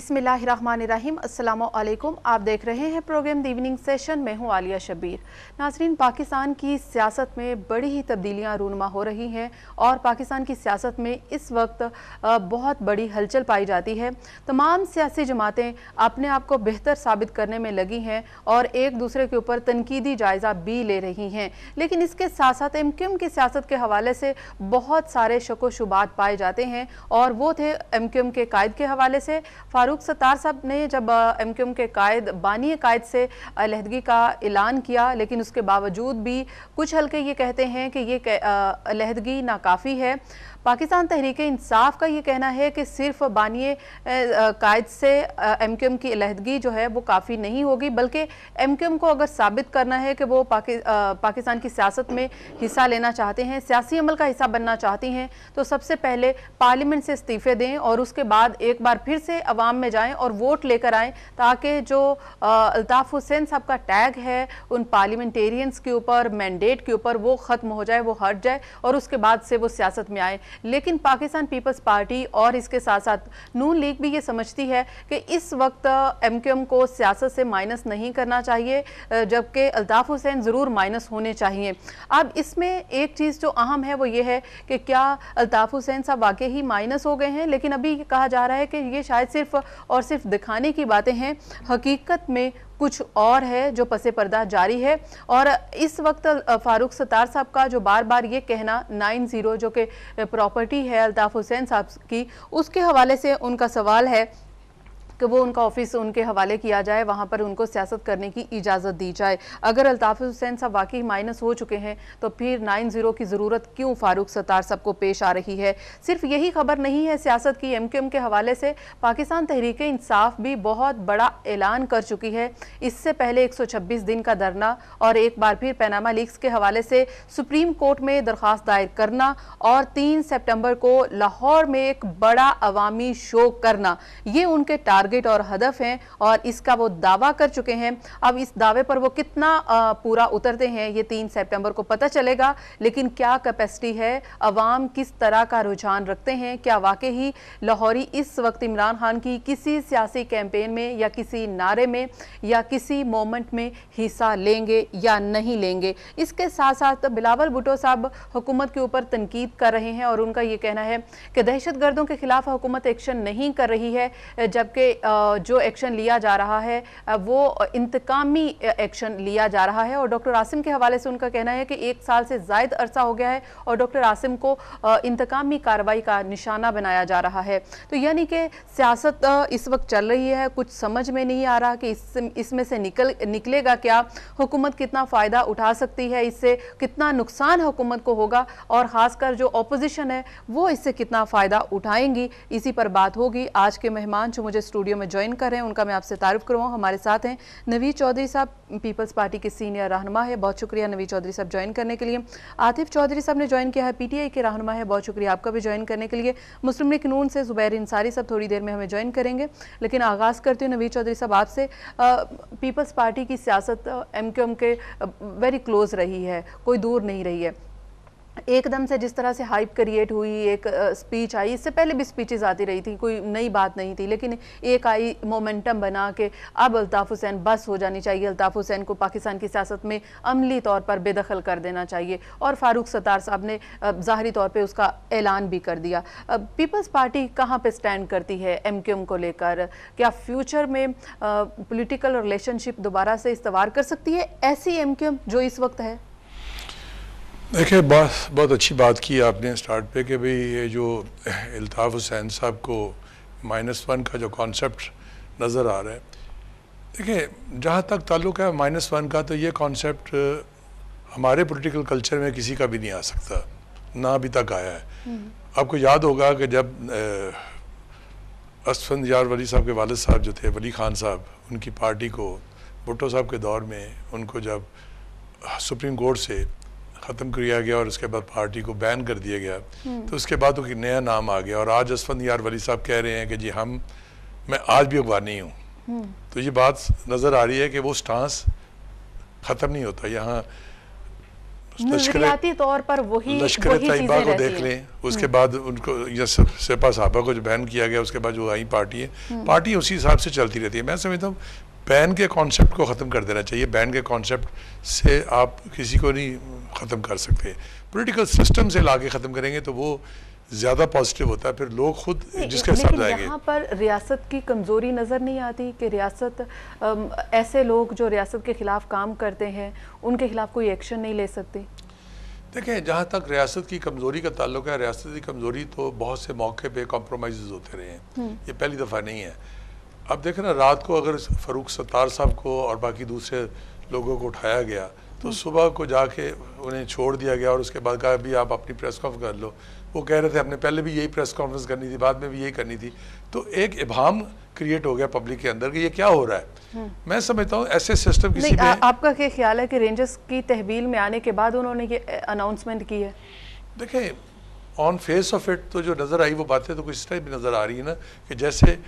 बिसमीम अल्लाम आप देख रहे हैं प्रोग्राम द इवनिंग सेशन में हूँ आलिया शबीर नाजरीन पाकिस्तान की सियासत में बड़ी ही तब्दीलियाँ रूनमा हो रही हैं और पाकिस्तान की सियासत में इस वक्त बहुत बड़ी हलचल पाई जाती है तमाम सियासी जमातें अपने आप को बेहतर साबित करने में लगी हैं और एक दूसरे के ऊपर तनकीदी जायज़ा भी ले रही हैं लेकिन इसके साथ साथ एम क्यूम की सियासत के हवाले से बहुत सारे शको शुबात पाए जाते हैं और वो थे एम क्यूम के कायद के हवाले से फारूक फारूक सत्तार साहब ने जब एम क्यू एम के कायद बानी कायद से अलहदगी का ऐलान किया लेकिन उसके बावजूद भी कुछ हल्के ये कहते हैं कि ये अलहदगी नाकाफ़ी है पाकिस्तान तहरीक इंसाफ का ये कहना है कि सिर्फ बानिए कायद से एम क्यू एम की अलहदगी जो है वो काफ़ी नहीं होगी बल्कि एम क्यू एम को अगर साबित करना है कि वो पाकि, आ, पाकिस्तान की सियासत में हिस्सा लेना चाहते हैं सियासी अमल का हिस्सा बनना चाहती हैं तो सबसे पहले पार्लियामेंट से इस्तीफ़े दें और उसके बाद एक बार फिर से अवाम में जाएँ और वोट लेकर आएँ ताकि जो अल्ताफ़ हुसैन साहब का टैग है उन पार्लियामेंटेरियंस के ऊपर मैंडेट के ऊपर वो ख़त्म हो जाए वो हट जाए और उसके बाद से वो सियासत में आएँ लेकिन पाकिस्तान पीपल्स पार्टी और इसके साथ साथ नून लीग भी ये समझती है कि इस वक्त एम को सियासत से माइनस नहीं करना चाहिए जबकि अल्ताफ़ हुसैन ज़रूर माइनस होने चाहिए अब इसमें एक चीज़ जो अहम है वो ये है कि क्या अल्ताफ़ हुसैन साहब वाकई ही माइनस हो गए हैं लेकिन अभी कहा जा रहा है कि ये शायद सिर्फ और सिर्फ दिखाने की बातें हैं हकीकत में कुछ और है जो पसे पर्दा जारी है और इस वक्त फारूक सतार साहब का जो बार बार ये कहना नाइन ज़ीरो जो कि प्रॉपर्टी है अल्ताफ़ हुसैन साहब की उसके हवाले से उनका सवाल है कि वो उनका ऑफिस उनके हवाले किया जाए वहाँ पर उनको सियासत करने की इजाज़त दी जाए अगर अल्ताफ़ हुसैन साहब वाकई माइनस हो चुके हैं तो फिर नाइन ज़ीरो की ज़रूरत क्यों फारूक सत्तार सबको पेश आ रही है सिर्फ यही खबर नहीं है सियासत की एम के हवाले से पाकिस्तान तहरीक इंसाफ भी बहुत बड़ा ऐलान कर चुकी है इससे पहले एक सौ छब्बीस दिन का धरना और एक बार फिर पैनामा लीक्स के हवाले से सुप्रीम कोर्ट में दरख्वास्त दायर करना और तीन सेप्टेम्बर को लाहौर में एक बड़ा अवामी शो करना ये उनके टारगेट टारगेट और हदफ हैं और इसका वो दावा कर चुके हैं अब इस दावे पर वो कितना पूरा उतरते हैं ये तीन सेप्टेम्बर को पता चलेगा लेकिन क्या कैपेसिटी है अवाम किस तरह का रुझान रखते हैं क्या वाकई ही लाहौरी इस वक्त इमरान खान की किसी सियासी कैंपेन में या किसी नारे में या किसी मोमेंट में हिस्सा लेंगे या नहीं लेंगे इसके साथ साथ बिलावल भुटो साहब हुकूमत के ऊपर तनकीद कर रहे हैं और उनका ये कहना है कि दहशत गर्दों के खिलाफ हुकूमत एक्शन नहीं कर रही है जबकि जो एक्शन लिया जा रहा है वो इंतकामी एक्शन लिया जा रहा है और डॉक्टर आसिम के हवाले से उनका कहना है कि एक साल से जायद अरसा हो गया है और डॉक्टर आसिम को इंतकामी कार्रवाई का निशाना बनाया जा रहा है तो यानी कि सियासत इस वक्त चल रही है कुछ समझ में नहीं आ रहा कि इस इसमें से निकल निकलेगा क्या हुकूमत कितना फ़ायदा उठा सकती है इससे कितना नुकसान हुकूमत को होगा और ख़ासकर जो अपोजिशन है वो इससे कितना फ़ायदा उठाएंगी इसी पर बात होगी आज के मेहमान जो मुझे स्टूडियो स्टूडियो में ज्वाइन कर रहे हैं उनका मैं आपसे तारुफ करवाऊँ हमारे साथ हैं नवीद चौधरी साहब पीपल्स पार्टी के सीनियर रहनमा है बहुत शुक्रिया नवीद चौधरी साहब ज्वाइन करने के लिए आतिफ चौधरी साहब ने ज्वाइन किया है पीटीआई के रहनमा है बहुत शुक्रिया आपका भी ज्वाइन करने के लिए मुस्लिम लीग नून से जुबैर इंसारी साहब थोड़ी देर में हमें ज्वाइन करेंगे लेकिन आगाज़ करती हूँ नवीद चौधरी साहब आपसे पीपल्स पार्टी की सियासत एम के वेरी क्लोज रही है कोई दूर नहीं रही है एकदम से जिस तरह से हाइप क्रिएट हुई एक स्पीच आई इससे पहले भी स्पीचेस आती रही थी कोई नई बात नहीं थी लेकिन एक आई मोमेंटम बना के अब अल्ताफ़ हुसैन बस हो जानी चाहिए अल्ताफ़ हुसैन को पाकिस्तान की सियासत में अमली तौर पर बेदखल कर देना चाहिए और फ़ारूक सतार साहब ने ज़ाहरी तौर पर उसका ऐलान भी कर दिया पीपल्स पार्टी कहाँ पर स्टैंड करती है एम को लेकर क्या फ्यूचर में पोलिटिकल रिलेशनशिप दोबारा से इस्तवार कर सकती है ऐसी एम जो इस वक्त है देखिए बस बहुत अच्छी बात की आपने स्टार्ट पे कि भाई ये जो अल्ताफ़ हुसैन साहब को माइनस वन का जो कॉन्सेप्ट नज़र आ रहा है देखिए जहाँ तक ताल्लुक है माइनस वन का तो ये कॉन्सेप्ट हमारे पॉलिटिकल कल्चर में किसी का भी नहीं आ सकता ना अभी तक आया है हम्म। आपको याद होगा कि जब असफंद यार वली साहब के वालद साहब जो थे वली खान साहब उनकी पार्टी को भुट्टो साहब के दौर में उनको जब सुप्रीम कोर्ट से ख़त्म किया गया और उसके बाद पार्टी को बैन कर दिया गया हम्म। तो उसके बाद एक नया नाम आ गया और आज असफंद यार वली साहब कह रहे हैं कि जी हम मैं आज भी अगवानी हूँ हम्म। तो ये बात नज़र आ रही है कि वो स्टांस ख़त्म नहीं होता यहाँ तौर पर वही लश्कर तयबा को देख लें हम्म। उसके बाद उनको सिपा साहबा को जो बैन किया गया उसके बाद जो आई पार्टी है पार्टी उसी हिसाब से चलती रहती है मैं समझता हूँ बैन के कॉन्सेप्ट को ख़त्म कर देना चाहिए बैन के कॉन्सेप्ट से आप किसी को नहीं ख़त्म कर सकते हैं पोलिटिकल सिस्टम से ला के ख़त्म करेंगे तो वो ज़्यादा पॉजिटिव होता है फिर लोग खुद जिसके साथ जाएंगे यहाँ पर रियासत की कमज़ोरी नज़र नहीं आती कि रियासत ऐसे लोग जो रियासत के ख़िलाफ़ काम करते हैं उनके ख़िलाफ़ कोई एक्शन नहीं ले सकती देखें जहाँ तक रियासत की कमज़ोरी का ताल्लुक है रियासत की कमज़ोरी तो बहुत से मौके पर कॉम्प्रोमाइज़ होते रहे हैं हम्म। ये पहली दफ़ा नहीं है अब देखें ना रात को अगर फ़रूक सत्तार साहब को और बाकी दूसरे लोगों को उठाया गया तो सुबह को जाके उन्हें छोड़ दिया गया और उसके बाद कहा अभी आप अपनी प्रेस कॉन्फ्रेंस कर लो वो कह रहे थे हमने पहले भी यही प्रेस कॉन्फ्रेंस करनी थी बाद में भी यही करनी थी तो एक इबाम क्रिएट हो गया पब्लिक के अंदर कि ये क्या हो रहा है हम्म। मैं समझता हूँ ऐसे सिस्टम किसी आ, आपका क्या ख्याल है कि रेंजर्स की तहवील में आने के बाद उन्होंने ये अनाउंसमेंट की है देखें ऑन फेस ऑफ इट तो जो नज़र आई वो बातें तो कुछ इस टाइप नज़र आ रही है ना कि जैसे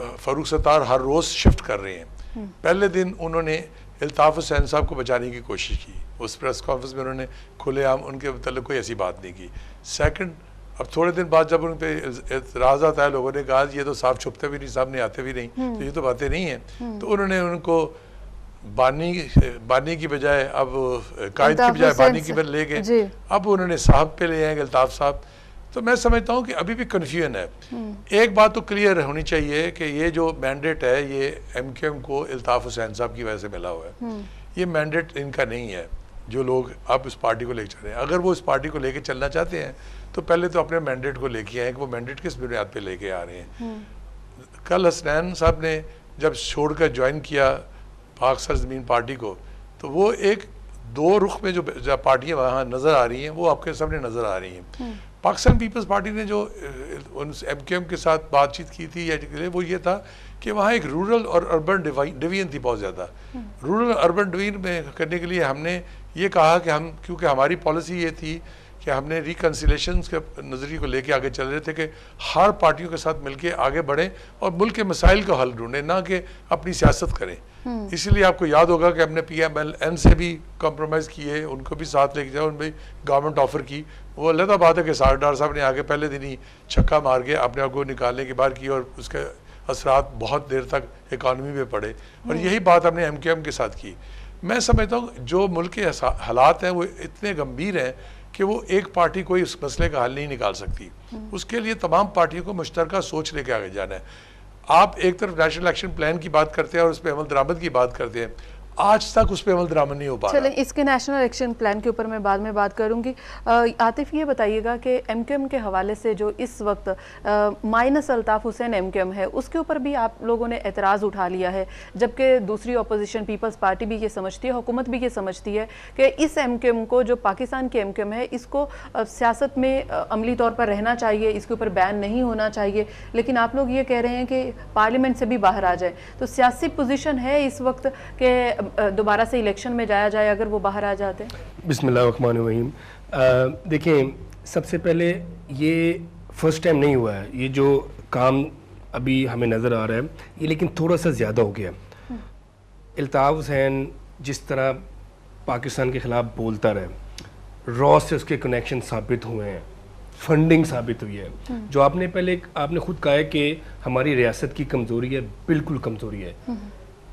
फरूख सतार हर रोज़ शिफ्ट कर रहे हैं हम्म। पहले दिन उन्होंने अल्ताफ़ हुसैन साहब को बचाने की कोशिश की उस प्रेस कॉन्फ्रेंस में उन्होंने खुलेआम उनके मतलब कोई ऐसी बात नहीं की सेकंड अब थोड़े दिन बाद जब उन पर एतराज़ आता है लोगों ने कहा ये तो साफ छुपते भी नहीं सामने आते भी नहीं तो ये तो बातें नहीं हैं हम्म। तो उन्होंने उनको बानी बानी की बजाय अब कायद की बजाय बानी की पर ले गए अब उन्होंने साहब पे ले आए अल्ताफ़ साहब तो मैं समझता हूँ कि अभी भी कन्फ्यूजन है हम्म। एक बात तो क्लियर होनी चाहिए कि ये जो मैंडेट है ये एम क्यू एम को अल्ताफ़ हुसैन साहब की वजह से मिला हुआ है हम्म। ये मैंडेट इनका नहीं है जो लोग आप इस पार्टी को लेकर चल रहे हैं अगर वो इस पार्टी को लेकर चलना चाहते हैं तो पहले तो अपने मैंडेट को लेके आए कि वो मैंडेट किस बुनियाद पर लेके आ रहे हैं हम्म। कल हसनैन साहब ने जब छोड़ कर ज्वाइन किया पाक सर जमीन पार्टी को तो वो एक दो रुख में जो पार्टियां वहाँ नज़र आ रही हैं वो आपके सामने नज़र आ रही हैं हम्म। पाकिस्तान पीपल्स पार्टी ने जो उन एम के एम के साथ बातचीत की थी या वो ये था कि वहाँ एक रूरल और अर्बन डिवीजन थी बहुत ज़्यादा हम्म। रूरल अर्बन डिवीजन में करने के लिए हमने ये कहा कि हम क्योंकि हमारी पॉलिसी ये थी कि हमने रिकनसिलेशन के नज़रिए को लेके आगे चल रहे थे कि हर पार्टियों के साथ मिलके आगे बढ़ें और मुल्क के मसाइल को हल ढूंढें ना कि अपनी सियासत करें हम्म। इसीलिए आपको याद होगा कि हमने पी एम एल एन से भी कॉम्प्रोमाइज़ किए उनको भी साथ लेके जाए उन भी गवर्नमेंट ऑफर की वो अलहदा बात है कि सारडार साहब ने आगे पहले दिन ही छक्का मार के अपने आप को निकालने की बार की और उसके असरात बहुत देर तक इकानमी में पड़े और हम्म। यही बात हमने एम के साथ की मैं समझता हूँ जो मुल्क के हालात हैं वो इतने गंभीर हैं कि वो एक पार्टी कोई उस मसले का हल नहीं निकाल सकती हम्म। उसके लिए तमाम पार्टियों को मुश्तरक सोच लेके आगे जाना है आप एक तरफ नेशनल एक्शन प्लान की बात करते हैं और उस पर अमल दरामद की बात करते हैं आज तक उस पर अमल दरामद नहीं हो पा चलें इसके नेशनल एक्शन प्लान के ऊपर मैं बाद में बात करूंगी आतिफ ये बताइएगा कि एम क्यू एम के हवाले से जो इस वक्त minus Altaf Hussain M Q M है उसके ऊपर भी आप लोगों ने एतराज़ उठा लिया है जबकि दूसरी अपोजिशन पीपल्स पार्टी भी ये समझती है हुकूमत भी ये समझती है कि इस एम क्यू एम को जो पाकिस्तान की एम क्यू एम है इसको सियासत में अमली तौर पर रहना चाहिए इसके ऊपर बैन नहीं होना चाहिए लेकिन आप लोग ये कह रहे हैं कि पार्लियामेंट से भी बाहर आ जाए तो सियासी पोजिशन है इस वक्त के दोबारा से इलेक्शन में जाया जाए अगर वो बाहर आ जाते वहीम देखें सबसे पहले ये फर्स्ट टाइम नहीं हुआ है ये जो काम अभी हमें नज़र आ रहा है ये लेकिन थोड़ा सा ज़्यादा हो गया अलताफ़ हुसैन जिस तरह पाकिस्तान के ख़िलाफ़ बोलता रहे रॉ से उसके कनेक्शन साबित हुए हैं फंडिंग साबित हुई है जो आपने पहले आपने खुद कहा है कि हमारी रियासत की कमज़ोरी है बिल्कुल कमज़ोरी है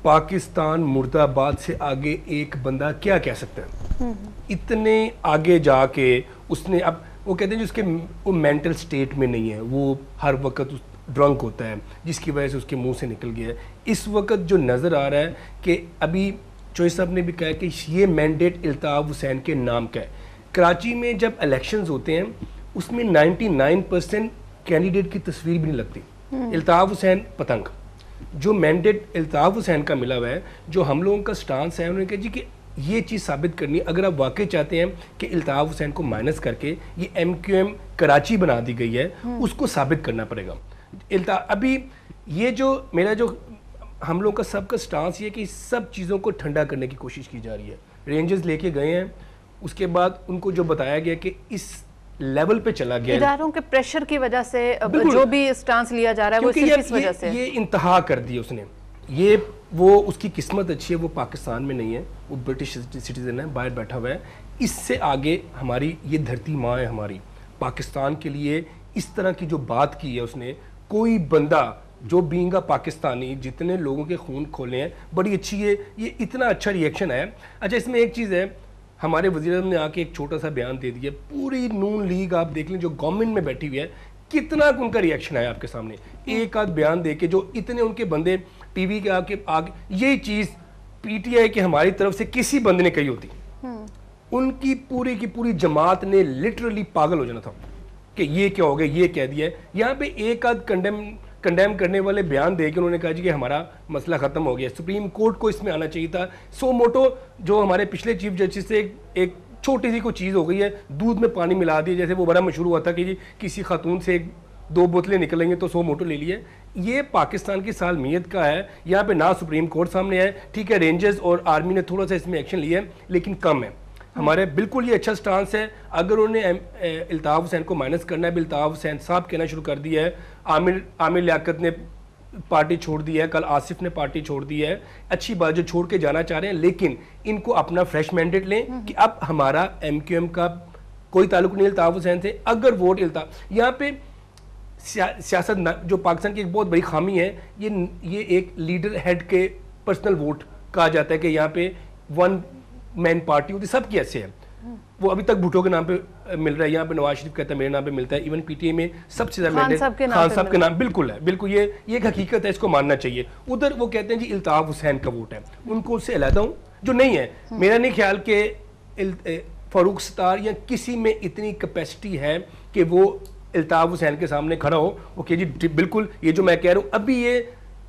पाकिस्तान मुर्दाबाद से आगे एक बंदा क्या कह सकता है इतने आगे जाके उसने अब वो कहते हैं जो उसके वो मेंटल स्टेट में नहीं है वो हर वक्त ड्रंक होता है जिसकी वजह से उसके मुंह से निकल गया है इस वक्त जो नज़र आ रहा है कि अभी चोई साहब ने भी कहा कि ये मैंडेट अल्ताफ़ हुसैन के नाम का है कराची में जब इलेक्शंस होते हैं उसमें 99 परसेंट कैंडिडेट की तस्वीर भी नहीं लगती अल्ताफ़ हम्म। हुसैन पतंग जो मैंडेट अल्ताफ़ हुसैन का मिला हुआ है जो हम लोगों का स्टांस है उन्होंने कहा जी कि ये चीज़ साबित करनी अगर आप वाकई चाहते हैं कि अल्ताफ़ हुसैन को माइनस करके ये एम क्यू एम कराची बना दी गई है हम्म। उसको साबित करना पड़ेगा इल्ता अभी ये जो मेरा जो हम लोगों का सबका स्टांस ये कि सब चीज़ों को ठंडा करने की कोशिश की जा रही है रेंजेस लेके गए हैं उसके बाद उनको जो बताया गया कि इस लेवल पे चला गया इदारों के प्रेशर की वजह से जो भी स्टांस लिया जा रहा है वो इस वजह से ये इंतहा कर दी उसने ये वो उसकी किस्मत अच्छी है वो पाकिस्तान में नहीं है वो ब्रिटिश सिटीजन है बाहर बैठा हुआ है इससे आगे हमारी ये धरती माँ है हमारी पाकिस्तान के लिए इस तरह की जो बात की है उसने कोई बंदा जो बींगा पाकिस्तानी जितने लोगों के खून खोले हैं बड़ी अच्छी है ये इतना अच्छा रिएक्शन है अच्छा इसमें एक चीज़ है हमारे वजीर ने आके एक छोटा सा बयान दे दिया पूरी नून लीग आप देख लें जो गवर्नमेंट में बैठी हुई है कितना उनका रिएक्शन आया आपके सामने एक आध बयान दे के जो इतने उनके बंदे टीवी के आके आगे यही चीज़ पीटीआई के हमारी तरफ से किसी बंदे ने कही होती हम्म। उनकी पूरी की पूरी जमात ने लिटरली पागल हो जाना था कि ये क्या हो गया ये कह दिया है यहाँ पे एक आध कंडेम कंडेम करने वाले बयान दे के उन्होंने कहा जी कि हमारा मसला ख़त्म हो गया सुप्रीम कोर्ट को इसमें आना चाहिए था सो मोटो जो हमारे पिछले चीफ जस्टिस से एक, एक छोटी सी कोई चीज़ हो गई है दूध में पानी मिला दिया जैसे वो बड़ा मशहूर हुआ था कि जी किसी खातून से एक दो बोतलें निकलेंगे तो सो मोटो ले लिए ये पाकिस्तान की सालमियत का है यहाँ पे ना सुप्रीम कोर्ट सामने आए ठीक है रेंजर्स और आर्मी ने थोड़ा सा इसमें एक्शन लिया है लेकिन कम है हमारे बिल्कुल ये अच्छा स्टांस है अगर उन्होंने अल्ताफ़ हुसैन को माइनस करना है बिल्ताफ़ हुसैन साहब कहना शुरू कर दिया है आमिर आमिर लियाकत ने पार्टी छोड़ दी है कल आसिफ ने पार्टी छोड़ दी है अच्छी बात जो छोड़ के जाना चाह रहे हैं लेकिन इनको अपना फ्रेश मैंडेट लें हम्म। कि अब हमारा एम का कोई ताल्लुक नहीं अल्ताफ हुसैन से अगर वोट इल्ता यहाँ पे सियासत न, जो पाकिस्तान की एक बहुत बड़ी खामी है ये ये एक लीडर हेड के पर्सनल वोट कहा जाता है कि यहाँ पे वन मैन पार्टी होती सब की ऐसे है वो अभी तक भुटो के नाम पे मिल रहा है यहाँ पे नवाज शरीफ कहता है मेरे नाम पे मिलता है इवन पीटीए में सबसे ज्यादा खान साहब के नाम बिल्कुल है बिल्कुल ये ये एक हकीकत है इसको मानना चाहिए उधर वो कहते हैं जी अल्ताफ़ हुसैन का वोट है उनको उससे अलहदा हूँ जो नहीं है हम्म। मेरा नहीं ख्याल के फ़ारूक सतार या किसी में इतनी कैपेसिटी है कि वो अल्ताफ़ हुसैन के सामने खड़ा हो ओके जी बिल्कुल ये जो मैं कह रहा हूँ अभी ये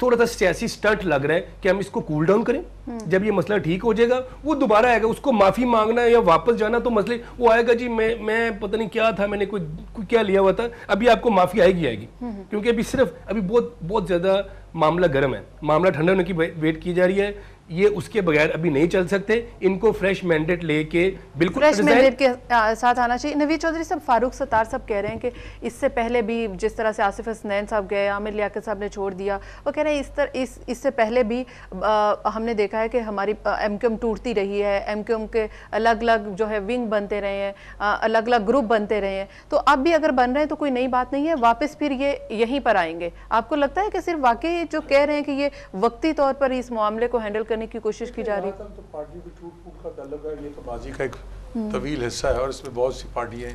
थोड़ा सा सियासी स्टर्ट लग रहा है कि हम इसको कूल डाउन करें हम्म। जब ये मसला ठीक हो जाएगा वो दोबारा आएगा उसको माफी मांगना या वापस जाना तो मसले वो आएगा जी मैं मैं पता नहीं क्या था मैंने कोई, को क्या लिया हुआ था अभी आपको माफी आएगी आएगी हम्म, हम्म। क्योंकि अभी सिर्फ अभी बहुत बहुत ज्यादा मामला गर्म है मामला ठंडा होने की वेट की जा रही है ये उसके बगैर अभी नहीं चल सकते इनको फ्रेश मैंडेट लेके बिल्कुल फ्रेश मैंडेट के साथ आना चाहिए नवीद चौधरी साहब फारूक सतार साहब कह रहे हैं कि इससे पहले भी जिस तरह से आसिफ हसनैन साहब गए आमिर लियाकत साहब ने छोड़ दिया वो कह रहे हैं इस तरह इस इससे पहले भी आ, हमने देखा है कि हमारी एम क्यू एम टूटती रही है एम क्यू एम के अलग अलग जो है विंग बनते रहे हैं अलग अलग ग्रुप बनते रहे हैं तो अब भी अगर बन रहे हैं तो कोई नई बात नहीं है वापस फिर ये यहीं पर आएंगे आपको लगता है कि सिर्फ वाकई जो कह रहे हैं कि ये वक्ती तौर पर इस मामले को हैंडल करने करने की कोशिश की जा रही है तो पार्टी भी टूट फूट का ताल्लुक है ये तो बाजी का एक हम्म। तवील हिस्सा है और इसमें बहुत सी पार्टियाँ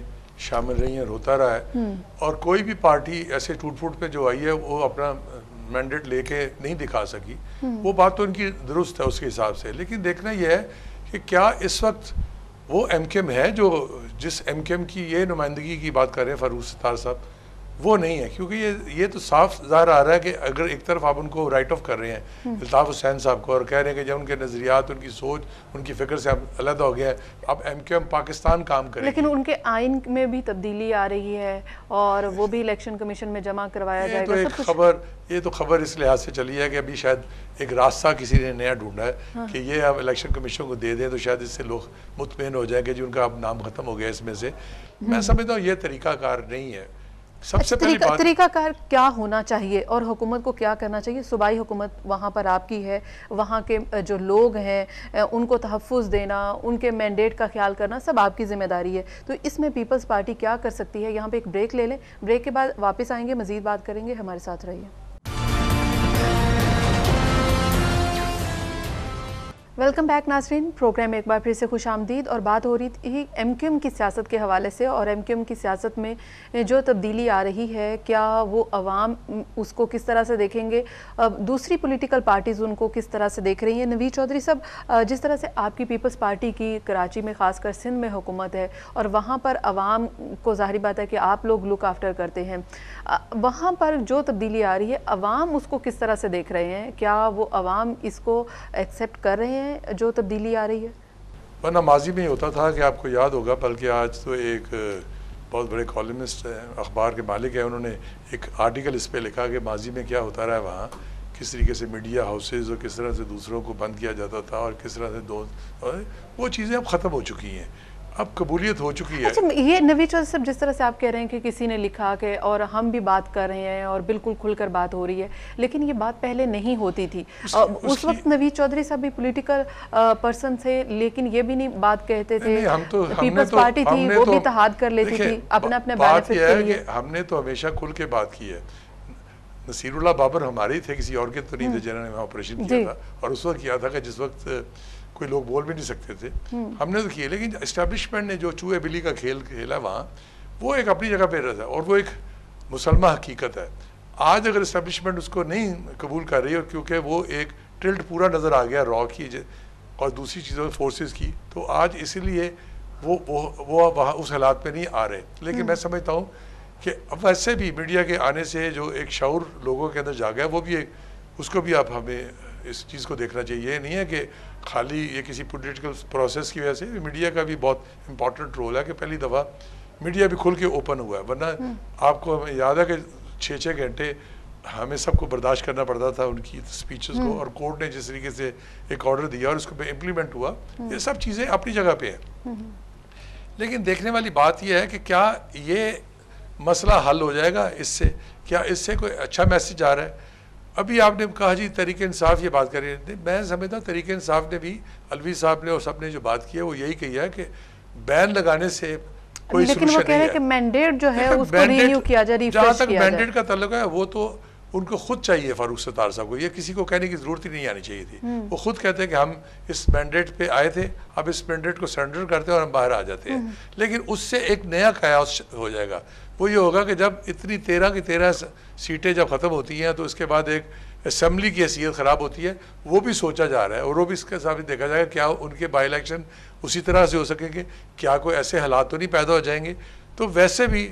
शामिल रही हैं रोता रहा है हम्म। और कोई भी पार्टी ऐसे टूट फूट पे जो आई है वो अपना मैंडेट लेके नहीं दिखा सकी हम्म। वो बात तो उनकी दुरुस्त है उसके हिसाब से लेकिन देखना यह है कि क्या इस वक्त वो एम है जो जिस एम की ये नुमाइंदगी की बात कर रहे हैं फारूक सतार साहब वो नहीं है क्योंकि ये ये तो साफ ज़ाहिर आ रहा है कि अगर एक तरफ आप उनको राइट ऑफ कर रहे हैं अल्ताफ़ हम्म। हुसैन साहब को और कह रहे हैं कि जब उनके नज़रियात उनकी सोच उनकी फ़िक्र से आप अलग हो गया है आप एम क्यू एम पाकिस्तान काम करें लेकिन उनके आइन में भी तब्दीली आ रही है और वो भी इलेक्शन कमीशन में जमा करवाया जाए तो एक खबर ये तो खबर इस लिहाज से चली है कि अभी शायद एक रास्ता किसी ने नया ढूंढा है हाँ। कि ये आप इलेक्शन कमीशन को दे दें तो शायद इससे लोग मुतमिन हो जाएंगे जी उनका अब नाम ख़त्म हो गया इसमें से मैं हम्म। समझता हूँ ये तरीक़ाकार नहीं है सबसे अच्छा, तरीका, पहली तरीकाकार क्या होना चाहिए और हुकूमत को क्या करना चाहिए सूबाई हुकूमत वहाँ पर आपकी है वहाँ के जो लोग हैं उनको तहफ़ देना उनके मैंडेट का ख्याल करना सब आपकी ज़िम्मेदारी है तो इसमें पीपल्स पार्टी क्या कर सकती है यहाँ पे एक ब्रेक ले लें ब्रेक के बाद वापस आएंगे मज़ीद बात करेंगे हमारे साथ रहिए वेलकम बैक नासरीन प्रोग्राम में एक बार फिर से खुश आमदीद और बात हो रही थी एम क्यू एम की सियासत के हवाले से और एम क्यू एम की सियासत में जो तब्दीली आ रही है क्या वो अवाम उसको किस तरह से देखेंगे अब दूसरी पोलिटिकल पार्टीज़ उनको किस तरह से देख रही हैं नवीद चौधरी साहब जिस तरह से आपकी पीपल्स पार्टी की कराची में ख़ासकर सिंध में हुकूमत है और वहाँ पर आवाम को ज़ाहिर बात है कि आप लोग लुक आफ्टर करते हैं वहाँ पर जो तब्दीली आ रही है अवाम उसको किस तरह से देख रहे हैं क्या वो अवाम इसको एक्सेप्ट कर रहे हैं जो तब्दीली आ रही है वरना माजी में होता था कि आपको याद होगा बल्कि आज तो एक बहुत बड़े कॉलमिस्ट हैं अखबार के मालिक हैं उन्होंने एक आर्टिकल इस पर लिखा कि माजी में क्या होता रहा है वहाँ किस तरीके से मीडिया हाउसेज और किस तरह से दूसरों को बंद किया जाता था और किस तरह से दो वो चीज़ें अब ख़त्म हो चुकी हैं अब कबूलियत हो चुकी है अच्छा ये नवी साहब जिस तरह से आप कह रहे हैं कि किसी ने लिखा के और हम भी बात कर रहे हैं और बिल्कुल खुलकर बात हो रही है लेकिन ये बात पहले नहीं होती थी उस, उस वक्त नवीद चौधरी साहब भी पॉलिटिकल पर्सन थे लेकिन ये भी नहीं बात कहते थे हम तो पीपल्स पार्टी तो- थी वो तो, भी तहाद कर लेती थी अपने अपने बात यह है हमने तो हमेशा खुल के बात की है नसीरुल्ला बाबर हमारे ही थे किसी और के तो नहीं हम्म। थे जिन्होंने ऑपरेशन किया था और उस वक्त किया था कि जिस वक्त कोई लोग बोल भी नहीं सकते थे हमने तो किए लेकिन इस्टेब्लिशमेंट ने जो चूहे बिल्ली का खेल खेला वहाँ वो एक अपनी जगह पर रहता है और वो एक मुसलमान हकीकत है आज अगर इस्टेब्लिशमेंट उसको नहीं कबूल कर रही और क्योंकि वो एक ट्रिल्ट पूरा नज़र आ गया रॉ की और दूसरी चीज़ों में फोर्सेस की तो आज इसीलिए वो वो वो वहाँ उस हालात में नहीं आ रहे लेकिन मैं हम्म। समझता हूँ कि अब वैसे भी मीडिया के आने से जो एक शौर लोगों के अंदर जागा है वो भी एक उसको भी आप हमें इस चीज़ को देखना चाहिए ये नहीं है कि खाली ये किसी पोलिटिकल प्रोसेस की वजह से मीडिया का भी बहुत इंपॉर्टेंट रोल है कि पहली दफ़ा मीडिया भी खुल के ओपन हुआ है वरना हम्म। आपको याद है कि छः छः घंटे हमें सबको बर्दाश्त करना पड़ता था उनकी स्पीचेस को हम्म। और कोर्ट ने जिस तरीके से एक ऑर्डर दिया और उसको पे इम्प्लीमेंट हुआ हम्म। ये सब चीज़ें अपनी जगह पे हैं लेकिन देखने वाली बात यह है कि क्या ये मसला हल हो जाएगा इससे क्या इससे कोई अच्छा मैसेज आ रहा है अभी आपने कहा जी तरीके इंसाफ ये बात करी मैं समझता तरीके इंसाफ ने भी अलवी साहब ने और सब ने जो बात की है वो यही कही है कि बैन लगाने से कोई लेकिन वो कह रहे हैं कि मैंडेट जो है उसको रिन्यू किया जाए रिफ्रेश तक मैंडेट का ताल्लुक है वो तो उनको खुद चाहिए फारूक सत्तार साहब को ये किसी को कहने की ज़रूरत ही नहीं आनी चाहिए थी हम्म। वो खुद कहते हैं कि हम इस मैंडेट पे आए थे अब इस मैंडेट को सरेंडर करते हैं और हम बाहर आ जाते हैं हम्म। लेकिन उससे एक नया कयास हो जाएगा वो ये होगा कि जब इतनी तेरह की तेरह सीटें जब ख़त्म होती हैं तो उसके बाद एक असम्बली की हैसीत ख़राब होती है वो भी सोचा जा रहा है और वो भी इसके साथ देखा जाएगा क्या उनके बाई इलेक्शन उसी तरह से हो सकेंगे क्या कोई ऐसे हालात तो नहीं पैदा हो जाएंगे तो वैसे भी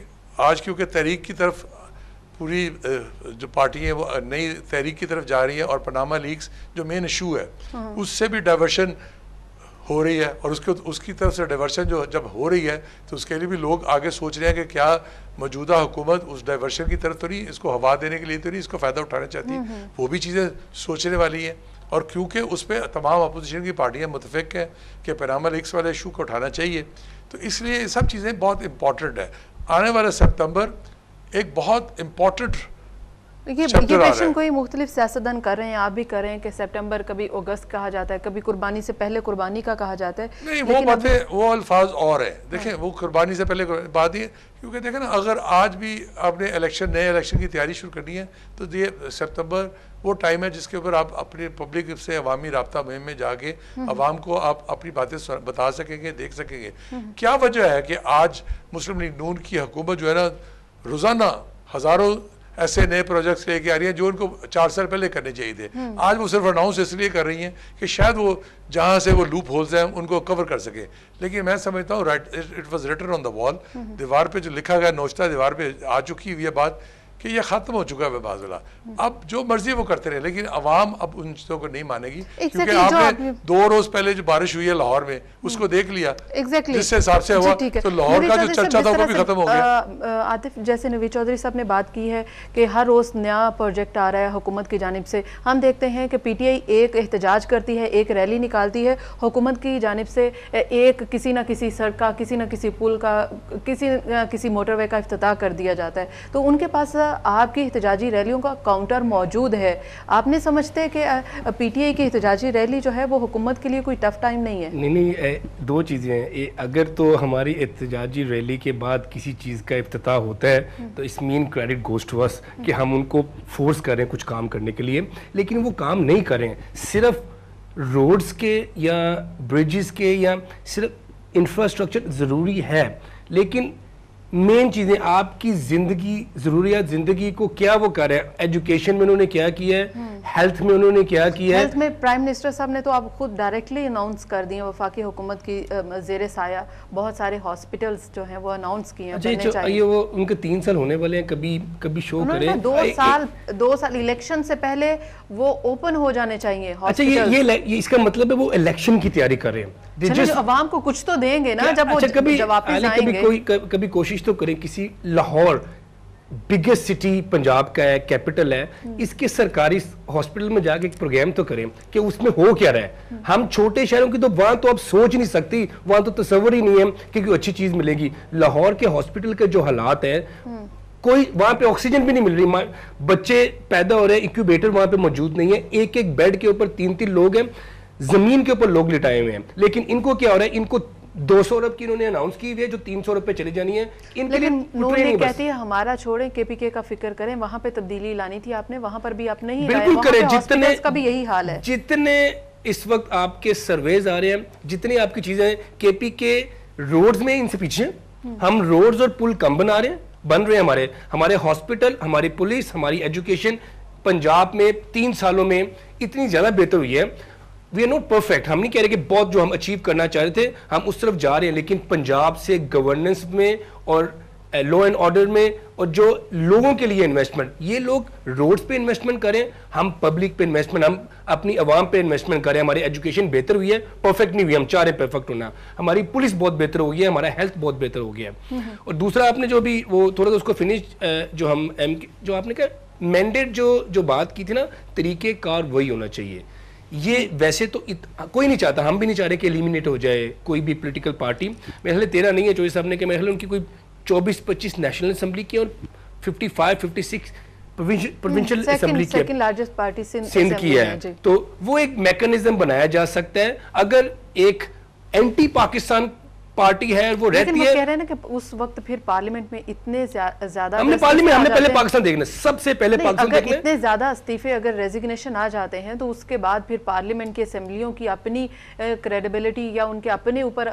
आज क्योंकि तहरीक की तरफ पूरी जो पार्टी है वो नई तहरीक की तरफ जा रही है और पनामा लीग्स जो मेन इशू है हाँ। उससे भी डाइवर्शन हो रही है और उसके उसकी तरफ से डाइवर्शन जो जब हो रही है तो उसके लिए भी लोग आगे सोच रहे हैं कि क्या मौजूदा हुकूमत उस डाइवर्शन की तरफ तो नहीं इसको हवा देने के लिए तो नहीं इसको फ़ायदा उठाना चाहती है हम्म, हम्म। वो भी चीज़ें सोचने वाली हैं और क्योंकि उस पर तमाम अपोजिशन की पार्टियाँ मुतफ़ हैं कि पैरामल लिक्स वाले इशू को उठाना चाहिए तो इसलिए ये सब चीज़ें बहुत इंपॉर्टेंट है आने वाला सितंबर एक बहुत इम्पॉर्टेंट क्वेश्चन कोई मुख्तलिफ सियासतदान कर रहे हैं आप भी कर रहे हैं कि सितंबर कभी अगस्त कहा जाता है कभी कुर्बानी से पहले कुर्बानी का कहा जाता है नहीं वो बातें वो अल्फाज और है हाँ। देखें वो कुर्बानी से पहले बात है क्योंकि देखें ना अगर आज भी आपने इलेक्शन नए इलेक्शन की तैयारी शुरू करनी है तो ये सितंबर वो टाइम है जिसके ऊपर आप अपनी पब्लिक से अवामी रबता मुहिम में जाके हम्म। अवाम को आप अपनी बातें बता सकेंगे देख सकेंगे हम्म। क्या वजह है कि आज मुस्लिम लीग नून की हुकूमत जो है ना रोज़ाना हज़ारों ऐसे नए प्रोजेक्ट्स लेके आ रही हैं जो उनको चार साल पहले करने चाहिए थे हम्म। आज वो सिर्फ अनाउंस इसलिए कर रही हैं कि शायद वो जहाँ से वो लूप होल्स हैं उनको कवर कर सके लेकिन मैं समझता हूँ right it was written on the wall दीवार पे जो लिखा गया नोश्ता दीवार पे आ चुकी हुई है बात कि ये ख़त्म हो चुका है बेबाजुला अब जो मर्जी वो करते रहे लेकिन अवाम अब उन चीज़ों को नहीं मानेगी क्योंकि आपने दो रोज़ पहले जो बारिश हुई है लाहौर में उसको हम्म। देख लिया exactly. जिस हिसाब से हुआ तो लाहौर का जो चर्चा था वो भी ख़त्म हो गया आतिफ जैसे नवी चौधरी साहब ने बात की है कि हर रोज़ नया प्रोजेक्ट आ रहा है हुकूमत की जानब से हम देखते हैं कि पीटीआई एक एहतजाज करती है एक रैली निकालती है हुकूमत की जानब से एक किसी ना किसी सड़क का किसी ना किसी पुल का किसी ना किसी मोटरवे का अफ्ताह कर दिया जाता है तो उनके पास आपकी एहतजाजी रैलियों का काउंटर मौजूद है आपने समझते हैं कि पीटीआई की एहतजाजी रैली जो है वो हुकूमत के लिए कोई टफ टाइम नहीं है नहीं नहीं दो चीज़ें हैं अगर तो हमारी एहतजाजी रैली के बाद किसी चीज़ का अफ्ताह होता है हम्म। तो इस मीन क्रेडिट गोस्ट वस हम्म। कि हम उनको फोर्स करें कुछ काम करने के लिए लेकिन वो काम नहीं करें सिर्फ रोड्स के या ब्रिजेस के या सिर्फ इंफ्रास्ट्रक्चर ज़रूरी है लेकिन मेन चीज़ें आपकी ज़िंदगी ज़रूरियात ज़िंदगी को क्या वो कर रहे हैं एजुकेशन में उन्होंने क्या किया है हेल्थ हम्म। में उन्होंने क्या किया है हेल्थ में प्राइम मिनिस्टर साहब ने तो आप खुद डायरेक्टली अनाउंस कर दिए वफाकी हुकूमत की जेर साया बहुत सारे हॉस्पिटल्स जो हैं वो अनाउंस किए हैं अच्छा, चाहिए वो उनके तीन साल होने वाले हैं कभी कभी शो करें दो साल दो साल इलेक्शन से पहले वो ओपन हो जाने चाहिए अच्छा ये ये इसका मतलब है वो इलेक्शन की तैयारी कर रहे हैं चलो अवाम को कुछ तो देंगे ना जब वो अच्छा, कभी जब कभी कोई कभी कोशिश तो करें किसी लाहौर बिगेस्ट सिटी पंजाब का है कैपिटल है हम्म। इसके सरकारी हॉस्पिटल में जाके एक प्रोग्राम तो करें कि उसमें हो क्या रहा है हम्म। हम छोटे शहरों की तो वहां तो आप सोच नहीं सकती वहां तो तस्वर ही नहीं है कि कोई अच्छी चीज मिलेगी लाहौर के हॉस्पिटल के जो हालात है हम्म। कोई वहां पे ऑक्सीजन भी नहीं मिल रही बच्चे पैदा हो रहे हैं इक्यूबेटर वहां पे मौजूद नहीं है एक एक बेड के ऊपर तीन तीन लोग हैं जमीन के ऊपर लोग लिटाए हुए हैं लेकिन इनको क्या हो रहा है इनको 200 अरब की इन्होंने अनाउंस की हुई है जो 300 सौ पे चली जानी है इनके लिए नहीं कहती है हमारा छोड़ें केपीके का फिक्र करें वहां पे तब्दीली लानी थी आपने वहां पर भी आप नहीं बिल्कुल करें जितने का भी यही हाल है जितने इस वक्त आपके सर्वेज आ रहे हैं जितनी आपकी चीजें केपी के रोड में इनसे पीछे हम्म। हम रोड और पुल कम बना रहे बन रहे हमारे हमारे हॉस्पिटल हमारी पुलिस हमारी एजुकेशन पंजाब में तीन सालों में इतनी ज्यादा बेहतर हुई है वी आर नॉट परफेक्ट हम नहीं कह रहे कि बहुत जो हम अचीव करना चाह रहे थे हम उस तरफ जा रहे हैं लेकिन पंजाब से गवर्नेंस में और लॉ एंड ऑर्डर में और जो लोगों के लिए इन्वेस्टमेंट ये लोग रोड्स पे इन्वेस्टमेंट करें हम पब्लिक पे इन्वेस्टमेंट हम अपनी आवाम पे इन्वेस्टमेंट करें हमारी एजुकेशन बेहतर हुई है परफेक्ट नहीं हुई हम चाह रहे परफेक्ट होना हमारी पुलिस बहुत बेहतर हो गई है हमारा हेल्थ बहुत बेहतर हो गया है हम्म। और दूसरा आपने जो भी वो थोड़ा सा उसको फिनिश eh, जो हम एम जो आपने कहा मैंडेट जो जो बात की थी ना तरीके कार वही होना चाहिए ये वैसे तो इत, कोई नहीं चाहता हम भी नहीं चाह रहे कि एलिमिनेट हो जाए कोई भी पोलिटिकल पार्टी मेरे ख्याल तेरह नहीं है चौबीस साहब ने कहा मेरे ख्याल उनकी कोई चौबीस पच्चीस नेशनल असम्बली की और fifty five fifty six provincial assembly की सिंध की है तो वो एक मैकेनिज्म बनाया जा सकता है अगर एक एंटी पाकिस्तान पार्टी है वो रहती है कह रहे ना कि उस वक्त फिर पार्लियामेंट में इतने ज्यादा हमने पार्लियामेंट हमने पहले पाकिस्तान देखना सबसे पहले पाकिस्तान अगर इतने ज्यादा इस्तीफे अगर रेजिग्नेशन आ जाते हैं तो उसके बाद फिर पार्लियामेंट की असेंबलियों की अपनी क्रेडिबिलिटी या उनके अपने ऊपर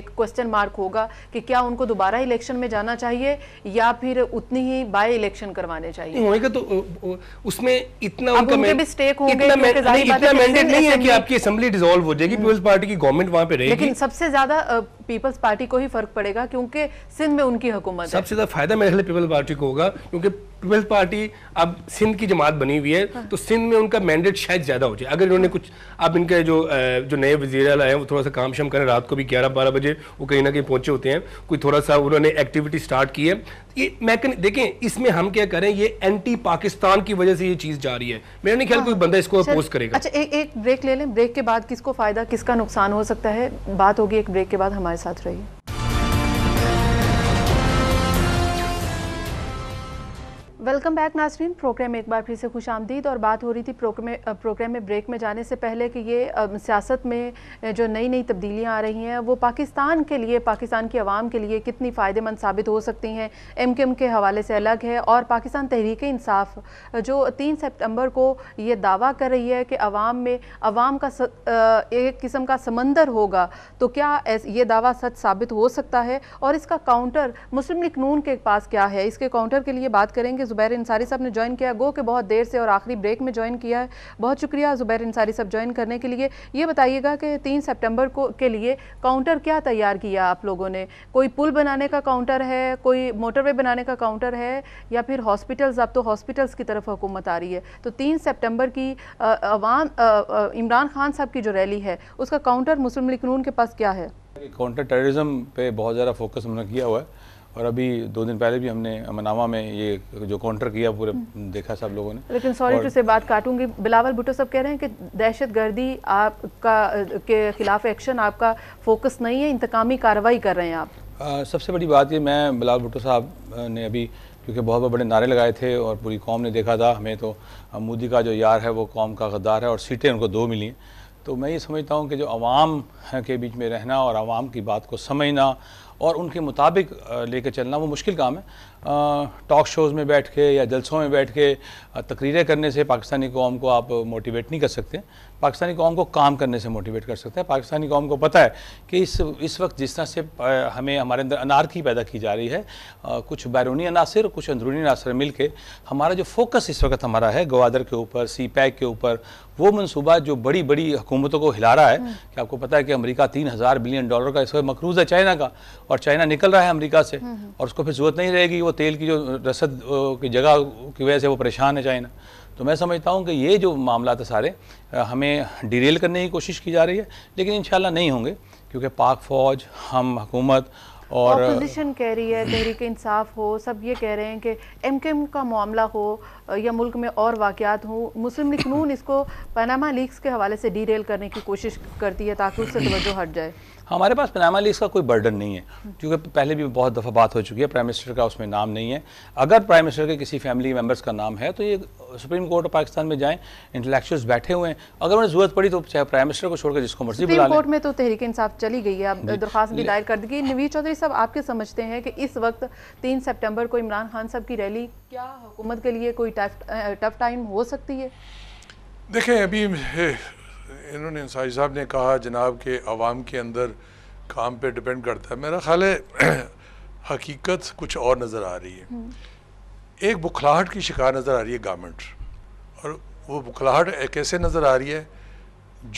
एक क्वेश्चन मार्क होगा कि क्या उनको दोबारा इलेक्शन में जाना चाहिए या फिर उतनी ही बाय इलेक्शन करवाने चाहिए तो उसमें इतना उनका स्टेक होंगे इतना मैंडेट नहीं है कि आपकी असेंबली डिजोल्व हो जाएगी पीपल्स हम्म। पार्टी की गवर्नमेंट वहां पे रहेगी लेकिन सबसे ज्यादा a पीपल्स पार्टी को ही फर्क पड़ेगा क्योंकि सिंध में उनकी हुकूमत सबसे ज्यादा फायदा मेरे ख्याल पीपल्स पार्टी को होगा क्योंकि पीपल्स पार्टी अब सिंध की जमात बनी हुई है हाँ। तो सिंध में उनका मैंडेट शायद ज्यादा हो जाए अगर इन्होंने कुछ अब इनके जो जो नए वजीर आए हैं वो थोड़ा सा काम शाम करें रात को भी ग्यारह बारह बजे वो कहीं ना कहीं पहुंचे होते हैं कोई थोड़ा सा उन्होंने एक्टिविटी स्टार्ट की है ये मैकन देखें इसमें हम क्या करें ये एंटी पाकिस्तान की वजह से ये चीज जा रही है मेरा नहीं ख्याल कोई हाँ। बंदा इसको अपोज करेगा अच्छा एक ब्रेक ले लें ब्रेक के बाद किसको फायदा किसका नुकसान हो सकता है बात होगी एक ब्रेक के बाद हमारे हमारे साथ रहिए वेलकम बैक नासरीन प्रोग्राम में एक बार फिर से खुश आमदीद और बात हो रही थी प्रोग्राम प्रोग्राम में ब्रेक में जाने से पहले कि ये सियासत में जो नई नई तब्दीलियां आ रही हैं वो पाकिस्तान के लिए पाकिस्तान की आवाम के लिए कितनी फ़ायदेमंद साबित हो सकती हैं एम के एम के हवाले से अलग है और पाकिस्तान तहरीक इंसाफ जो तीन सेप्टेम्बर को ये दावा कर रही है कि आवाम में आवाम का स, एक किस्म का समंदर होगा तो क्या ये दावा सच साबित हो सकता है और इसका काउंटर मुस्लिम लीग नून के पास क्या है इसके काउंटर के लिए बात करेंगे ज़ुबैर इंसारी साहब ने ज्वाइन किया गो के बहुत देर से और आखिरी ब्रेक में ज्वाइन किया है बहुत शुक्रिया ज़ुबैर इंसारी साहब ज्वाइन करने के लिए ये बताइएगा कि तीन सेप्टेम्बर को के लिए काउंटर क्या तैयार किया आप लोगों ने कोई पुल बनाने का काउंटर है कोई मोटरवे बनाने का काउंटर है या फिर हॉस्पिटल्स अब तो हॉस्पिटल्स की तरफ हुकूमत आ रही है तो तीन सेप्टेम्बर की अवाम इमरान खान साहब की जो रैली है उसका काउंटर मुस्लिम लीग नून के पास क्या है काउंटर टेररिज्म पे बहुत ज़्यादा फोकस हमने किया हुआ है और अभी दो दिन पहले भी हमने मनावा में ये जो काउंटर किया पूरे हम्म। देखा सब लोगों ने लेकिन सॉरी और... बात काटूंगी बिलावल भुट्टो सब कह रहे हैं कि दहशत गर्दी आपका के खिलाफ एक्शन आपका फोकस नहीं है इंतकामी कार्रवाई कर रहे हैं आप आ, सबसे बड़ी बात ये मैं बिलावल भुट्टो साहब ने अभी क्योंकि बहुत बहुत बड़े नारे लगाए थे और पूरी कौम ने देखा था हमें तो मोदी का जो यार है वो कौम का गद्दार है और सीटें उनको दो मिली तो मैं ये समझता हूँ कि जो आवाम के बीच में रहना और आवाम की बात को समझना और उनके मुताबिक लेकर चलना वो मुश्किल काम है टॉक शोज़ में बैठ के या जलसों में बैठ के तकरीरें करने से पाकिस्तानी कौम को आप मोटिवेट नहीं कर सकते पाकिस्तानी कौम को काम करने से मोटिवेट कर सकता है पाकिस्तानी कौम को पता है कि इस इस वक्त जिस तरह से हमें हमारे अंदर अनारकी पैदा की जा रही है कुछ बैरूनी अनासर कुछ अंदरूनी अनासर मिल के हमारा जो फोकस इस वक्त हमारा है गवादर के ऊपर सी पैक के ऊपर वो मनसूबा जो बड़ी बड़ी हुकूमतों को हिला रहा है हम्म। कि आपको पता है कि अमरीका तीन हज़ार बिलियन डॉलर का इस वक्त मकरूज है चाइना का और चाइना निकल रहा है अमरीका से हम्म, हम्म। और उसको फिर ज़रूरत नहीं रहेगी वो तेल की जो रसद की जगह की वजह से वो परेशान है चाइना तो मैं समझता हूँ कि ये जो मामला था सारे हमें डिरेल करने की कोशिश की जा रही है लेकिन इन नहीं होंगे क्योंकि पाक फ़ौज हम हकूमत और अपोजिशन कह रही है तहरीक इंसाफ हो सब ये कह रहे हैं कि एम के एम का मामला हो या मुल्क में और वाक़ात हो मुस्लिम लिखनून इसको पनामा लीक्स के हवाले से डीरेल करने की कोशिश करती है ताकि उससे तोज्जो हट जाए हमारे पास पनामा लीज का कोई बर्डन नहीं है क्योंकि पहले भी बहुत दफ़ा बात हो चुकी है प्राइम मिनिस्टर का उसमें नाम नहीं है अगर प्राइम मिनिस्टर के किसी फैमिली मेम्बर्स का नाम है तो ये सुप्रीम कोर्ट ऑफ पाकिस्तान में जाएँ इंटेलेक्चुअल्स बैठे हुए हैं अगर उन्हें जरूरत पड़ी तो चाहे प्राइम मिनिस्टर को छोड़कर जिसको मर्जी बुला कोर्ट में तो तहरीक इंसाफ चली गई है अब दरखास्त भी दायर कर दी गई नवीद चौधरी साहब आपके समझते हैं कि इस वक्त तीन सेप्टेम्बर को इमरान खान साहब की रैली क्या हुकूमत के लिए कोई टफ टाइम हो सकती है देखें अभी इन्होंने इंसाई साहब ने कहा जनाब के आवाम के अंदर काम पे डिपेंड करता है मेरा ख्याल है हकीकत कुछ और नज़र आ रही है हम्म। एक बुखलाहट की शिकार नज़र आ रही है गारमेंट और वो बुखलाहट कैसे नज़र आ रही है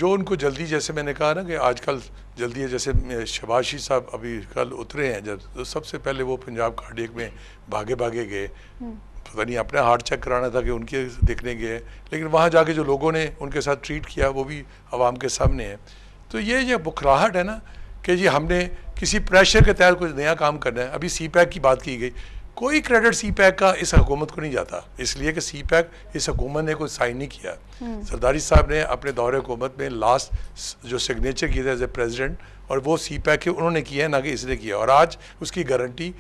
जो उनको जल्दी जैसे मैंने कहा ना कि आजकल जल्दी है जैसे शबाशी साहब अभी कल उतरे हैं जब तो सबसे पहले वो पंजाब कार्डियक में भागे भागे गए हम्म। पता नहीं अपना हार्ट चेक कराना था कि उनके देखने गए लेकिन वहाँ जाके जो लोगों ने उनके साथ ट्रीट किया वो भी आवाम के सामने है तो ये जो बुखराहट है ना कि जी हमने किसी प्रेशर के तहत कुछ नया काम करना है अभी सी पैक की बात की गई कोई क्रेडिट सी पैक का इस हुकूमत को नहीं जाता इसलिए कि सी पैक इस हुकूमत ने कोई साइन नहीं किया हम्म। सरदारी साहब ने अपने दौर हुकूमत में लास्ट जो सिग्नेचर किया था एज ए प्रेजिडेंट और वो सी पैक के उन्होंने किया है ना कि इसने किया और आज उसकी गारंटी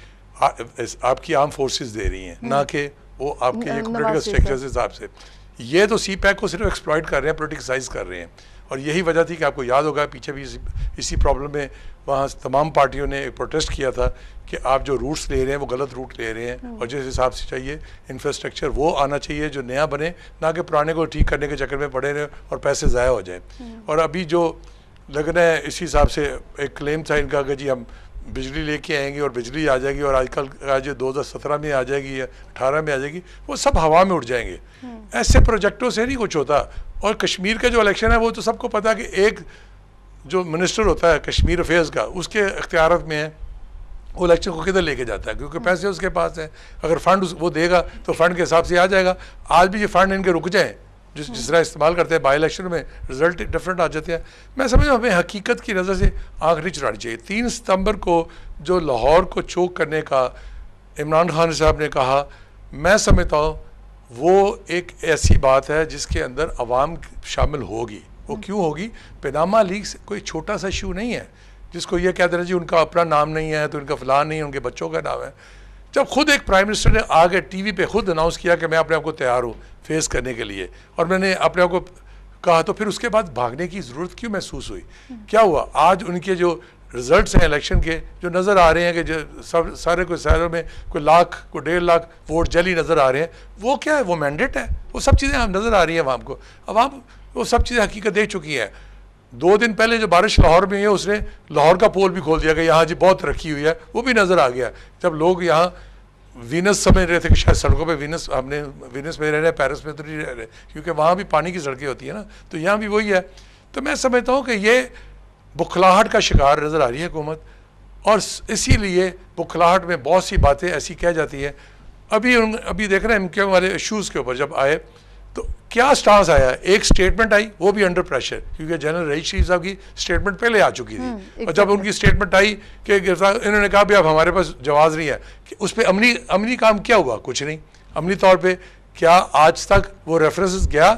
आपकी आर्म फोर्सेस दे रही हैं ना हम्म। कि वो आपके पोलिटिकल स्ट्रक्चर के हिसाब से ये तो सी पैक को सिर्फ एक्सप्लॉयट कर रहे हैं पोलिटिकसाइज कर रहे हैं और यही वजह थी कि आपको याद होगा पीछे भी इसी, इसी प्रॉब्लम में वहाँ तमाम पार्टियों ने एक प्रोटेस्ट किया था कि आप जो रूट्स ले रहे हैं वो गलत रूट ले रहे हैं हम्म। और जिस हिसाब से चाहिए इंफ्रास्ट्रक्चर वो आना चाहिए जो नया बने ना कि पुराने को ठीक करने के चक्कर में पड़े रहें और पैसे ज़ाया हो जाएँ हम्म। और अभी जो लग रहा है इसी हिसाब से एक क्लेम था इनका कि जी हम बिजली लेके आएंगे और बिजली आ जाएगी और आजकल आज दो हज़ार सत्रह में आ जाएगी या अठारह में आ जाएगी वो सब हवा में उड़ जाएंगे हम्म। ऐसे प्रोजेक्टों से नहीं कुछ होता और कश्मीर का जो इलेक्शन है वो तो सबको पता है कि एक जो मिनिस्टर होता है कश्मीर अफेयर्स का उसके अख्तियार में है वो इलेक्शन को किधर लेके जाता है क्योंकि पैसे हम्म। उसके पास हैं अगर फंड वो देगा तो फंड के हिसाब से आ जाएगा आज भी ये फंड इनके रुक जाएँ जिस जिस तरह इस्तेमाल करते हैं बाई इलेक्शन में रिजल्ट डिफरेंट आ जाते हैं मैं समझता हूँ हमें हकीकत की नज़र से आँख नहीं चुरानी चाहिए तीन सितंबर को जो लाहौर को चोक करने का इमरान खान साहब ने कहा मैं समझता हूँ वो एक ऐसी बात है जिसके अंदर आवाम शामिल होगी वो हम्म। क्यों होगी पैनामा लीग कोई छोटा सा इशू नहीं है जिसको ये कह रहे जी उनका अपना नाम नहीं है तो उनका फलान नहीं है उनके बच्चों का नाम है जब खुद एक प्राइम मिनिस्टर ने आगे टीवी पे खुद अनाउंस किया कि मैं अपने आप को तैयार हूँ फेस करने के लिए और मैंने अपने आप को कहा तो फिर उसके बाद भागने की ज़रूरत क्यों महसूस हुई क्या हुआ आज उनके जो रिजल्ट्स हैं इलेक्शन के जो नज़र आ रहे हैं कि जो सब सारे को शहरों में कोई लाख कोई डेढ़ लाख वोट जली नज़र आ रहे हैं वो क्या है वो मैंडेट है वो सब चीज़ें हम नज़र आ रही हैं आपको को आप वो सब चीज़ें हकीकत देख चुकी हैं दो दिन पहले जो बारिश लाहौर में हुई है उसने लाहौर का पोल भी खोल दिया कि यहाँ जी बहुत रखी हुई है वो भी नज़र आ गया जब लोग यहाँ वीनस समझ रहे थे कि शायद सड़कों पे वीनस हमने वीनस में रह रहे पैरिस में तो नहीं रह रहे क्योंकि वहाँ भी पानी की सड़कें होती है ना तो यहाँ भी वही है तो मैं समझता हूँ कि ये बुखलाहट का शिकार नज़र आ रही है हुकूमत और इसीलिए बुखलाहट में बहुत सी बातें ऐसी कह जाती है अभी उन अभी देख रहे हैं एम क्यू वाले इशूज़ के ऊपर जब आए क्या स्टांस आया एक स्टेटमेंट आई वो भी अंडर प्रेशर क्योंकि जनरल रही शरीफ साहब की स्टेटमेंट पहले आ चुकी थी हम्म, और जब उनकी स्टेटमेंट आई कि गिरफ्तार इन्होंने कहा भी अब हमारे पास जवाब नहीं है कि उस पर अमली अमली काम क्या हुआ कुछ नहीं अमली तौर पर क्या आज तक वो रेफरेंस गया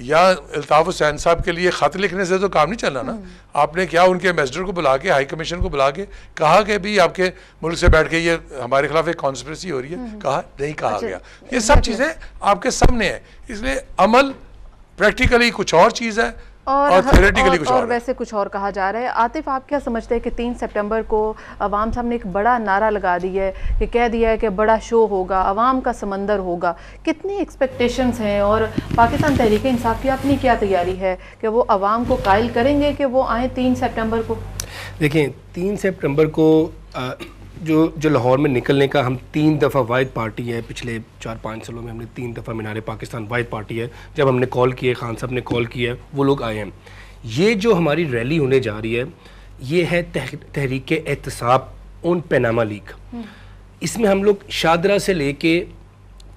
या अल्ताफ़ हुसैन साहब के लिए ख़त लिखने से तो काम नहीं चलना ना आपने क्या उनके एम्बेसडर को बुला के हाई कमीशन को बुला के कहा कि भाई आपके मुल्क से बैठ के ये हमारे खिलाफ एक कॉन्स्परेसी हो रही है हम्म। कहा नहीं कहा अच्छा। गया ये सब चीज़ें आपके सामने हैं इसलिए अमल प्रैक्टिकली कुछ और चीज़ है और, और और, कुछ और, और वैसे कुछ और कहा जा रहा है आतिफ आप क्या समझते हैं कि तीन सितंबर को अवाम सामने एक बड़ा नारा लगा दिया है कि कह दिया है कि बड़ा शो होगा अवाम का समंदर होगा कितनी एक्सपेक्टेशंस हैं और पाकिस्तान तहरीक इंसाफ की अपनी क्या तैयारी है कि वो अवाम को कायल करेंगे कि वो आए तीन सेप्टेम्बर को देखिए तीन सेप्टेम्बर को आ, जो जो लाहौर में निकलने का हम तीन दफ़ा वायद पार्टी है पिछले चार पाँच सालों में हमने तीन दफ़ा मीनार पाकिस्तान वाहिद पार्टी है जब हमने कॉल किए खान साहब ने कॉल किया वो लोग आए हैं ये जो हमारी रैली होने जा रही है ये है तह, तहरीक एहतसाब उन पैनामा लीग हम्म। इसमें हम लोग शादरा से लेके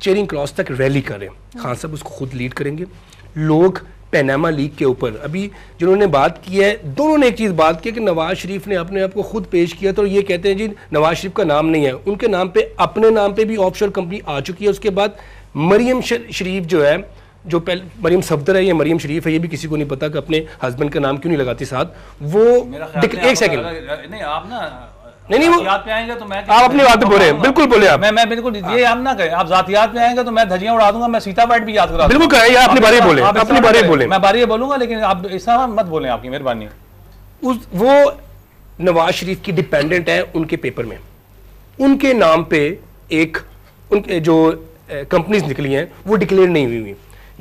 चेरिंग क्रॉस तक रैली करें हम्म। खान साहब उसको खुद लीड करेंगे लोग पैनामा लीग के ऊपर अभी जिन्होंने बात की है दोनों ने एक चीज़ बात की कि नवाज शरीफ ने अपने आप को खुद पेश किया तो ये कहते हैं जी नवाज शरीफ का नाम नहीं है उनके नाम पे अपने नाम पे भी ऑफशोर कंपनी आ चुकी है उसके बाद मरियम शरीफ जो है जो पहले मरीम सफदर है या मरीम शरीफ है ये भी किसी को नहीं पता कि अपने हस्बैंड का नाम क्यों नहीं लगाती साथ वो एक सेकंड नहीं आप ना नहीं नहीं वो याद पे आएंगे तो मैं आप अपनी बात बोले बिल्कुल बोले आप मैं मैं बिल्कुल ये हम ना कहें आप याद पे आएंगे तो मैं धजियां उड़ा दूंगा मैं सीता बैठ भी याद करा बिल्कुल कहे ये अपनी बारी बोले अपनी बारी बोले मैं बारी बोलूंगा लेकिन आप ऐसा मत बोले आपकी मेहरबानी उस वो नवाज शरीफ की डिपेंडेंट है उनके पेपर में उनके नाम पे एक उनके जो कंपनीज निकली हैं वो डिक्लेयर नहीं हुई हुई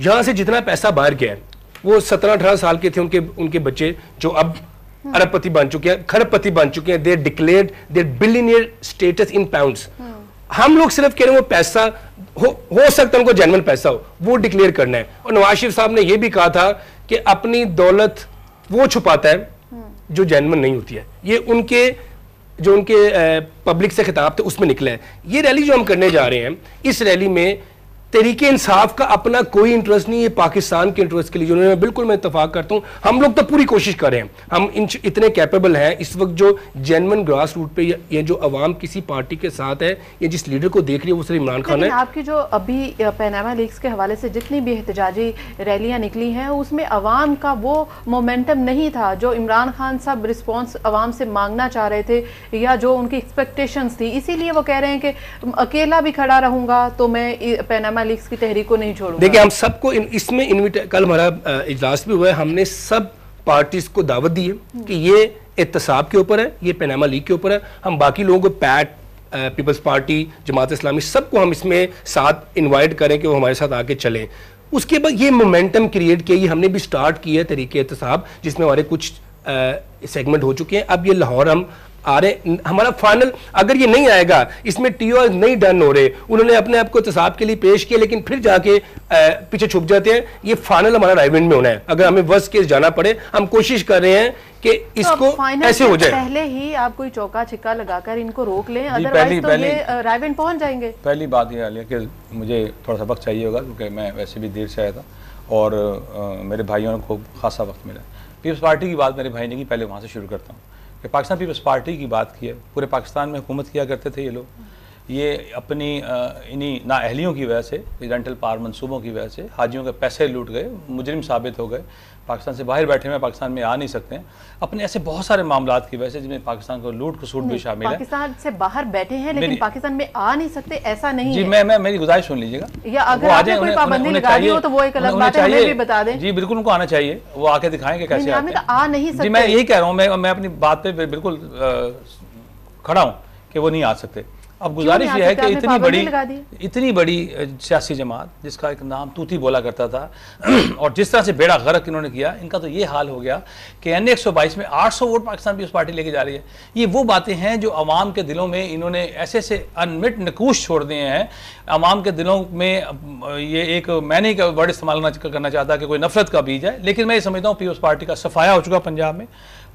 यहां से जितना पैसा बाहर गया वो सत्रह अठारह साल के थे उनके उनके बच्चे जो अब अरबपति बन चुके हैं खरबपति बन चुके हैं they declare their billionaire status in pound हम लोग सिर्फ कह रहे हैं वो पैसा हो, हो सकता है उनको जनवन पैसा हो वो डिक्लेयर करना है और नवाज शरीफ साहब ने यह भी कहा था कि अपनी दौलत वो छुपाता है जो जनवन नहीं होती है ये उनके जो उनके पब्लिक से खिताब थे उसमें निकले हैं ये रैली जो हम करने जा रहे हैं इस रैली में तरीके इंसाफ का अपना कोई इंटरेस्ट नहीं है पाकिस्तान के इंटरेस्ट के लिए मैं बिल्कुल मैं इतफाक करता हूँ हम लोग तो पूरी कोशिश कर रहे हैं हम इन इतने कैपेबल हैं इस वक्त जो जेनवन ग्रास रूट पे या, जो अवाम किसी पार्टी के साथ है या जिस लीडर को देख रही है वो सर इमरान खान है आपकी जो अभी पैनामा लीग के हवाले से जितनी भी एहतजाजी रैलियाँ निकली हैं उसमें अवाम का वो मोमेंटम नहीं था जो इमरान खान साहब रिस्पॉन्स अवाम से मांगना चाह रहे थे या जो उनकी एक्सपेक्टेशन थी इसीलिए वो कह रहे हैं कि अकेला भी खड़ा रहूँगा तो मैं पैनामा मालिक्स की तहरीक को नहीं छोड़ूंगा देखिए हम सबको इन, इसमें इन्विट कल हमारा इजलास भी हुआ है हमने सब पार्टीज को दावत दी है हम्म। कि ये एहतसाब के ऊपर है ये पैनामा लीग के ऊपर है हम बाकी लोगों को पैट पीपल्स पार्टी जमात इस्लामी सबको हम इसमें साथ इन्वाइट करें कि वो हमारे साथ आके चलें उसके बाद ये मोमेंटम क्रिएट किया ये हमने भी स्टार्ट किया है तरीके एहतसाब जिसमें हमारे कुछ सेगमेंट हो चुके हैं अब ये लाहौर हम आर हमारा फाइनल अगर ये नहीं आएगा इसमें टी ओ नहीं डन हो रहे उन्होंने अपने आप को तसाब के लिए पेश किया लेकिन फिर जाके पीछे छुप जाते हैं ये फाइनल हमारा राइवेंट में होना है अगर हमें वर्स्ट केस जाना पड़े हम कोशिश कर रहे हैं कि तो इसको तो ऐसे हो जाए पहले ही आप कोई चौका छिक्का लगाकर इनको रोक लें अदरवाइज तो पहली, ये राइवेंट पहुंच जाएंगे पहली बात यह आलिया कि मुझे थोड़ा सा वक्त चाहिए होगा क्योंकि मैं वैसे भी देर से आया था और मेरे भाइयों को खासा वक्त मिला पीपल्स पार्टी की बात मेरे भाई ने की पहले वहाँ से शुरू करता हूँ कि पाकिस्तान पीपल्स पार्टी की बात की है पूरे पाकिस्तान में हुकूमत किया करते थे ये लोग ये अपनी इन्हीं नाअहलियों की वजह से रेंटल पार मनसूबों की वजह से हाजियों के पैसे लूट गए मुजरिम साबित हो गए पाकिस्तान से बाहर बैठे हुए पाकिस्तान में आ नहीं सकते हैं अपने ऐसे बहुत सारे मामला की वजह से जिसमें पाकिस्तान को लूट को भी शामिल है पाकिस्तान से बाहर बैठे हैं लेकिन पाकिस्तान में आ नहीं सकते ऐसा नहीं जी है। मैं मैं मेरी गुजारिश सुन लीजिएगा या अगर कोई पाबंदी लगा हो तो वो एक अलग बात है भी बता दें जी बिल्कुल उनको आना चाहिए वो आके दिखाएं कि कैसे तो आ नहीं सकते मैं यही कह रहा हूँ मैं अपनी बात पे बिल्कुल खड़ा हूँ कि वो नहीं आ सकते अब गुजारिश यह है कि इतनी बड़ी इतनी बड़ी सियासी जमात जिसका एक नाम तूती बोला करता था और जिस तरह से बेड़ा गर्क इन्होंने किया इनका तो ये हाल हो गया कि एन एक सौ बाईस में आठ सौ वोट पाकिस्तान पीपल्स पार्टी लेके जा रही है ये वो बातें हैं जो अवाम के दिलों में इन्होंने ऐसे ऐसे अनमिट नकूश छोड़ दिए हैं अवाम के दिलों में ये एक मैंने का वर्ड इस्तेमाल करना चाहता कि कोई नफरत का बीज है लेकिन मैं ये समझता हूँ पीपल्स पार्टी का सफाया हो चुका पंजाब में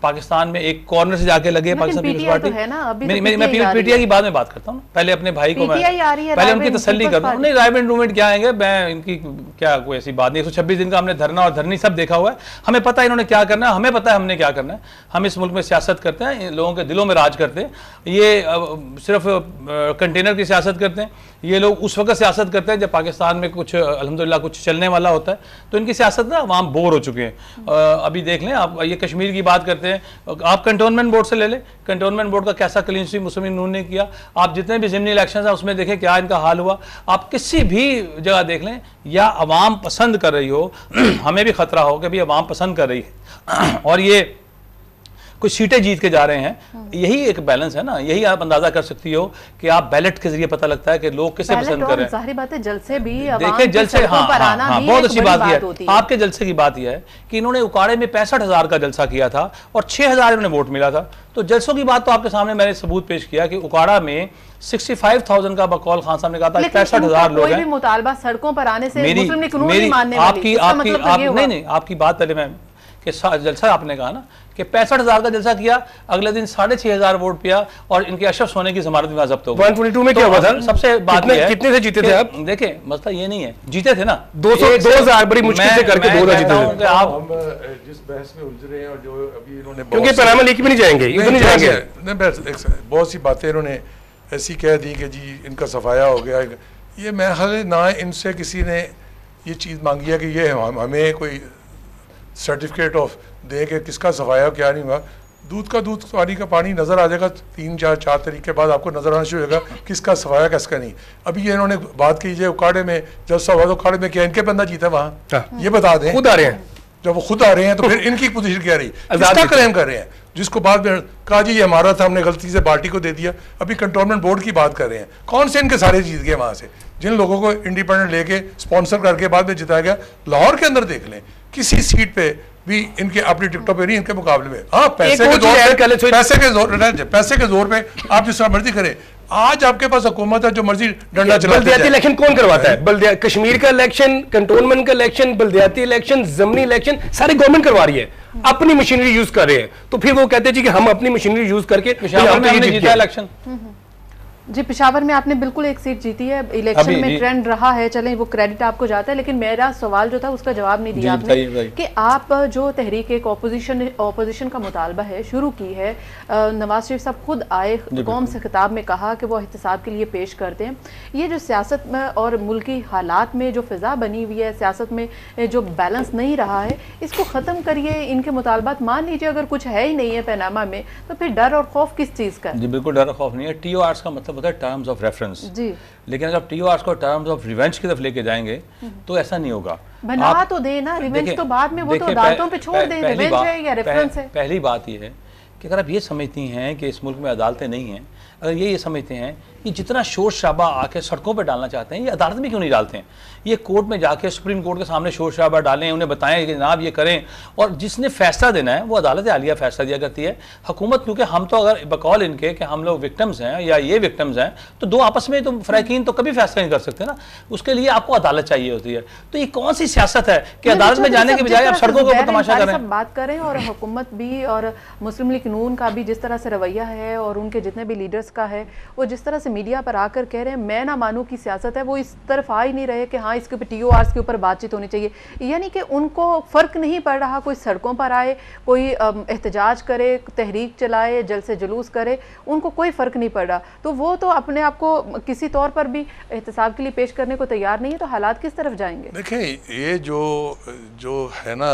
पाकिस्तान में एक कॉर्नर से जाके लगे पाकिस्तान पीपल्स पार्टी तो तो मैं पीटीआई की बाद में बात करता हूँ पहले अपने भाई को मैं पहले उनकी तसली करता हूँ नहीं रायबेंड मूवमेंट क्या आएंगे मैं इनकी क्या कोई ऐसी बात नहीं एक दिन का हमने धरना और धरनी सब देखा हुआ है हमें पता है इन्होंने क्या करना है हमें पता है हमने क्या करना है हम इस मुल्क में सियासत करते हैं लोगों के दिलों में राज करते हैं ये सिर्फ कंटेनर की सियासत करते हैं ये लोग उस वक्त सियासत करते हैं जब पाकिस्तान में कुछ अलहमदिल्ला कुछ चलने वाला होता है तो इनकी सियासत ना वहाँ बोर हो चुके हैं अभी देख लें आप ये कश्मीर की बात करते हैं सकते हैं आप कंटोनमेंट बोर्ड से ले लें कंटोनमेंट बोर्ड का कैसा क्लीन स्वीप मुस्लिम नून ने किया आप जितने भी जिमनी इलेक्शन हैं उसमें देखें क्या इनका हाल हुआ आप किसी भी जगह देख लें या अवाम पसंद कर रही हो हमें भी खतरा हो कि अभी अवाम पसंद कर रही है और ये कुछ सीटें जीत के जा रहे हैं हाँ। यही एक बैलेंस है ना यही आप अंदाजा कर सकती हो कि आप बैलेट के जरिए पता लगता है कि लोग किसे पसंद तो कर रहे हैं जलसे भी देखे जलसे हाँ हाँ, हाँ बहुत अच्छी बात यह है आपके जलसे की बात यह है कि इन्होंने उकाड़े में पैंसठ हजार का जलसा किया था और छह हजार वोट मिला था तो जलसों की बात तो आपके सामने मैंने सबूत पेश किया कि उकाड़ा में 65,000 का बकौल खान साहब ने कहा था पैंसठ हजार लोग हैं मुतालबा सड़कों पर आने से मेरी, मुस्लिम नहीं मानने आपकी आपकी मतलब तो आप नहीं नहीं आपकी बात पहले मैं कि जलसा आपने कहा ना कि पैंसठ हजार का जलसा किया अगले दिन साढ़े छह हजार वोट पिया और इनके अशफ सोने की जमानत में जब्त तो हो गई में क्या तो हुआ था सबसे बात कितने से जीते थे आप देखे मसला ये नहीं है जीते थे ना दो सौ दो हजार बड़ी मुश्किल से करके दो हजार जीते थे आप जिस बहस में उलझ रहे हैं और जो अभी इन्होंने क्योंकि पैरामा लेके भी नहीं जाएंगे नहीं जाएंगे बहुत सी बातें इन्होंने ऐसी कह दी कि जी इनका सफाया हो गया ये मैं हर ना इनसे किसी ने ये चीज़ मांगी है कि ये हम, हमें कोई सर्टिफिकेट ऑफ दे के किसका सफाया क्या नहीं हुआ दूध का दूध पानी का पानी नज़र आ जाएगा तीन चार चार तरीके के बाद आपको नज़र आना शुरू होगा किसका सफाया किसका नहीं अभी ये इन्होंने बात की जो उखाड़े में जब सब उखाड़े में क्या इनके बंदा जीता वहाँ हाँ। ये बता दें खुद आ रहे हैं जब वो खुद आ रहे हैं तो फिर इनकी पोजीशन क्या रही किसका क्लेम कर रहे हैं जिसको बाद में कहा जी ये हमारा था हमने गलती से पार्टी को दे दिया अभी कंटोनमेंट बोर्ड की बात कर रहे हैं कौन से इनके सारे जीत गए वहाँ से जिन लोगों को इंडिपेंडेंट लेके स्पॉन्सर करके बाद में जिताया गया लाहौर के अंदर देख लें किसी सीट पे भी इनके अपनी टिकटों पे नहीं इनके मुकाबले में हाँ पैसे के जोर पे पैसे के जोर पैसे के जोर पे आप जिस तरह मर्जी करें आज आपके पास हुकूमत है जो मर्जी डंडा बल्दियाती इलेक्शन कौन करवाता है बल्दिया कश्मीर का इलेक्शन कंटोनमेंट का इलेक्शन बल्दिया इलेक्शन जमनी इलेक्शन सारी गवर्नमेंट करवा रही है अपनी मशीनरी यूज कर रहे हैं तो फिर वो कहते हैं जी कि हम अपनी मशीनरी यूज करके इलेक्शन हम्म, हम्म। जी पिशावर में आपने बिल्कुल एक सीट जीती है इलेक्शन में ट्रेंड रहा है चले वो क्रेडिट आपको जाता है लेकिन मेरा सवाल जो था उसका जवाब नहीं दिया आपने कि आप जो तहरीक एक ऑपोजिशन ऑपोजिशन का मुतालबा है शुरू की है नवाज शरीफ साहब खुद आए कौम से खिताब में कहा कि वो एहतसाब के लिए पेश करते हैं ये जो सियासत में और मुल्की हालात में जो फिजा बनी हुई है सियासत में जो बैलेंस नहीं रहा है इसको ख़त्म करिए इनके मुतालबात मान लीजिए अगर कुछ है ही नहीं है पैनामा में तो फिर डर और खौफ किस चीज़ का जी बिल्कुल डर और खौफ नहीं है टी ओ का मतलब होता है टर्म्स ऑफ रेफरेंस लेकिन अगर आप टी आर को टर्म्स ऑफ रिवेंज की तरफ लेके जाएंगे तो ऐसा नहीं होगा बना आप, तो देना रिवेंज तो बाद में वो तो अदालतों पे छोड़ दें रिवेंज है या रेफरेंस है पहली बात यह है कि अगर आप ये समझती हैं कि इस मुल्क में अदालतें नहीं हैं अगर ये ये समझते हैं ये जितना शोर शराबा आके सड़कों पर डालना चाहते हैं ये अदालत में क्यों नहीं डालते हैं ये कोर्ट में जाके सुप्रीम कोर्ट के सामने शोर शराबा डालें उन्हें बताएं कि जनाब ये करें और जिसने फैसला देना है वो अदालत आलिया फैसला दिया करती है हकूमत क्योंकि हम तो अगर बकौल इनके कि हम लोग विक्टम्स हैं या ये विक्टम्स हैं तो दो आपस में तो फ्रैकिन तो कभी फैसला नहीं कर सकते ना उसके लिए आपको अदालत चाहिए होती है तो ये कौन सी सियासत है कि अदालत में जाने के बजाय आप सड़कों को तमाशा करें बात करें और हुकूमत भी और मुस्लिम लीग नून का भी जिस तरह से रवैया है और उनके जितने भी लीडर्स का है वो जिस तरह से मीडिया पर आकर कह रहे हैं मैं ना मानूँ की सियासत है वो इस तरफ आ ही नहीं रहे कि हाँ इसके ऊपर टी के ऊपर बातचीत होनी चाहिए यानी कि उनको फ़र्क नहीं पड़ रहा कोई सड़कों पर आए कोई एहतजाज करे तहरीक चलाए जल से जुलूस करे उनको कोई फ़र्क नहीं पड़ रहा तो वो तो अपने आप को किसी तौर पर भी एहतसाब के लिए पेश करने को तैयार नहीं है तो हालात किस तरफ जाएंगे देखें ये जो जो है ना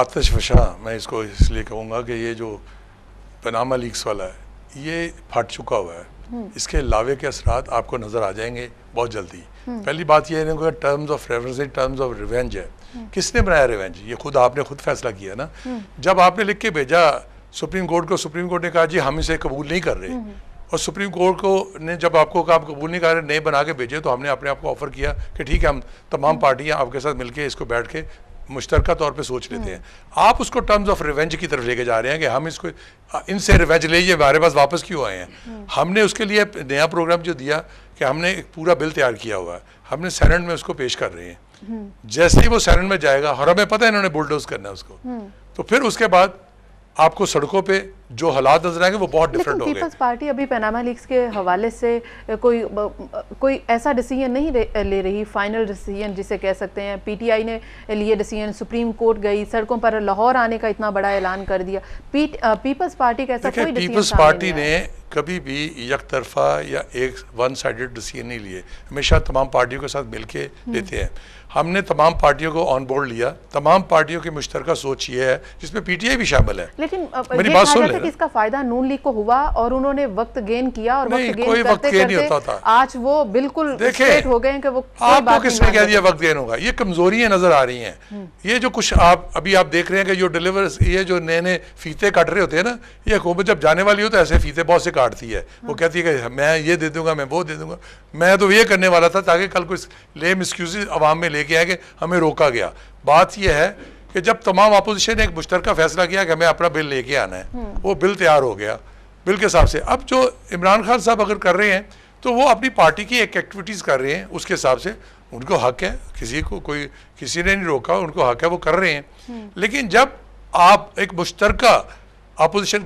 आतश फशा मैं इसको इसलिए कहूँगा कि ये जो पनामा लीक्स वाला है ये फट चुका हुआ है इसके लावे के असर आपको नज़र आ जाएंगे बहुत जल्दी पहली बात यह है terms of reference terms of revenge है किसने बनाया रिवेंज ये खुद आपने खुद फैसला किया ना जब आपने लिख के भेजा सुप्रीम कोर्ट को सुप्रीम कोर्ट ने कहा जी हम इसे कबूल नहीं कर रहे और सुप्रीम कोर्ट को ने जब आपको कहा आप कबूल नहीं कर रहे नए बना के भेजे तो हमने अपने आप को ऑफर किया कि ठीक है हम तमाम पार्टियां आपके साथ मिलके इसको बैठ के मुश्तरक तौर पर सोच लेते हैं आप उसको टर्म्स ऑफ रिवेंज की तरफ लेके जा रहे हैं कि हम इसको इनसे रिवेंज ले ये हमारे पास वापस क्यों आए हैं हमने उसके लिए नया प्रोग्राम जो दिया कि हमने एक पूरा बिल तैयार किया हुआ है हमने सैनट में उसको पेश कर रहे हैं हम्म। जैसे ही वो सैनट में जाएगा और हमें पता है इन्होंने बुलडोज करना है उसको हम्म। तो फिर उसके बाद आपको सड़कों पे जो हालात नजर आएंगे वो बहुत डिफरेंट होंगे पीपल्स पार्टी अभी पैनामा लीक्स के हवाले से कोई कोई ऐसा डिसीजन नहीं ले रही फाइनल डिसीजन जिसे कह सकते हैं पीटीआई ने लिए डिसीजन सुप्रीम कोर्ट गई सड़कों पर लाहौर आने का इतना बड़ा ऐलान कर दिया पीपल्स पार्टी का ऐसा कोई पीपल्स पार्टी ने कभी भी एक तरफा या एक वन साइड डिसीजन नहीं लिए हमेशा तमाम पार्टियों के साथ मिलके लेते हम्म। हैं हमने तमाम पार्टियों को ऑन बोर्ड लिया तमाम पार्टियों की मुश्तर सोच ये है जिसमें पीटीआई भी शामिल है लेकिन मेरी बात सुन ले इसका फायदा नून लीग को हुआ और उन्होंने वक्त गेन किया और नहीं, वक्त गेन कोई वक्त गेन नहीं होता था आज वो बिल्कुल देखे हो गए वो आपको किसने कह दिया वक्त गेन होगा ये कमजोरियां नजर आ रही है हम्म। ये जो कुछ आप अभी आप देख रहे हैं कि जो डिलीवर ये जो नए नए फीते काट रहे होते हैं ना ये हुकूमत जब जाने वाली हो तो ऐसे फीते बहुत से काटती है वो हाँ। कहती है कि मैं ये दे दूंगा मैं वो दे दूंगा मैं तो ये करने वाला था ताकि कल कुछ लेम एक्सक्यूज आवाम में ले लेके आए कि हमें रोका गया बात यह है कि जब तमाम अपोजिशन ने एक मुश्तर फैसला किया कि हमें अपना बिल लेके आना है हम्म। वो बिल तैयार हो गया बिल के हिसाब से अब जो इमरान खान साहब अगर कर रहे हैं तो वो अपनी पार्टी की एक एक्टिविटीज़ कर रहे हैं उसके हिसाब से उनको हक है किसी को कोई किसी ने नहीं रोका उनको हक है वो कर रहे हैं हम्म। लेकिन जब आप एक मुश्तर अपोजिशन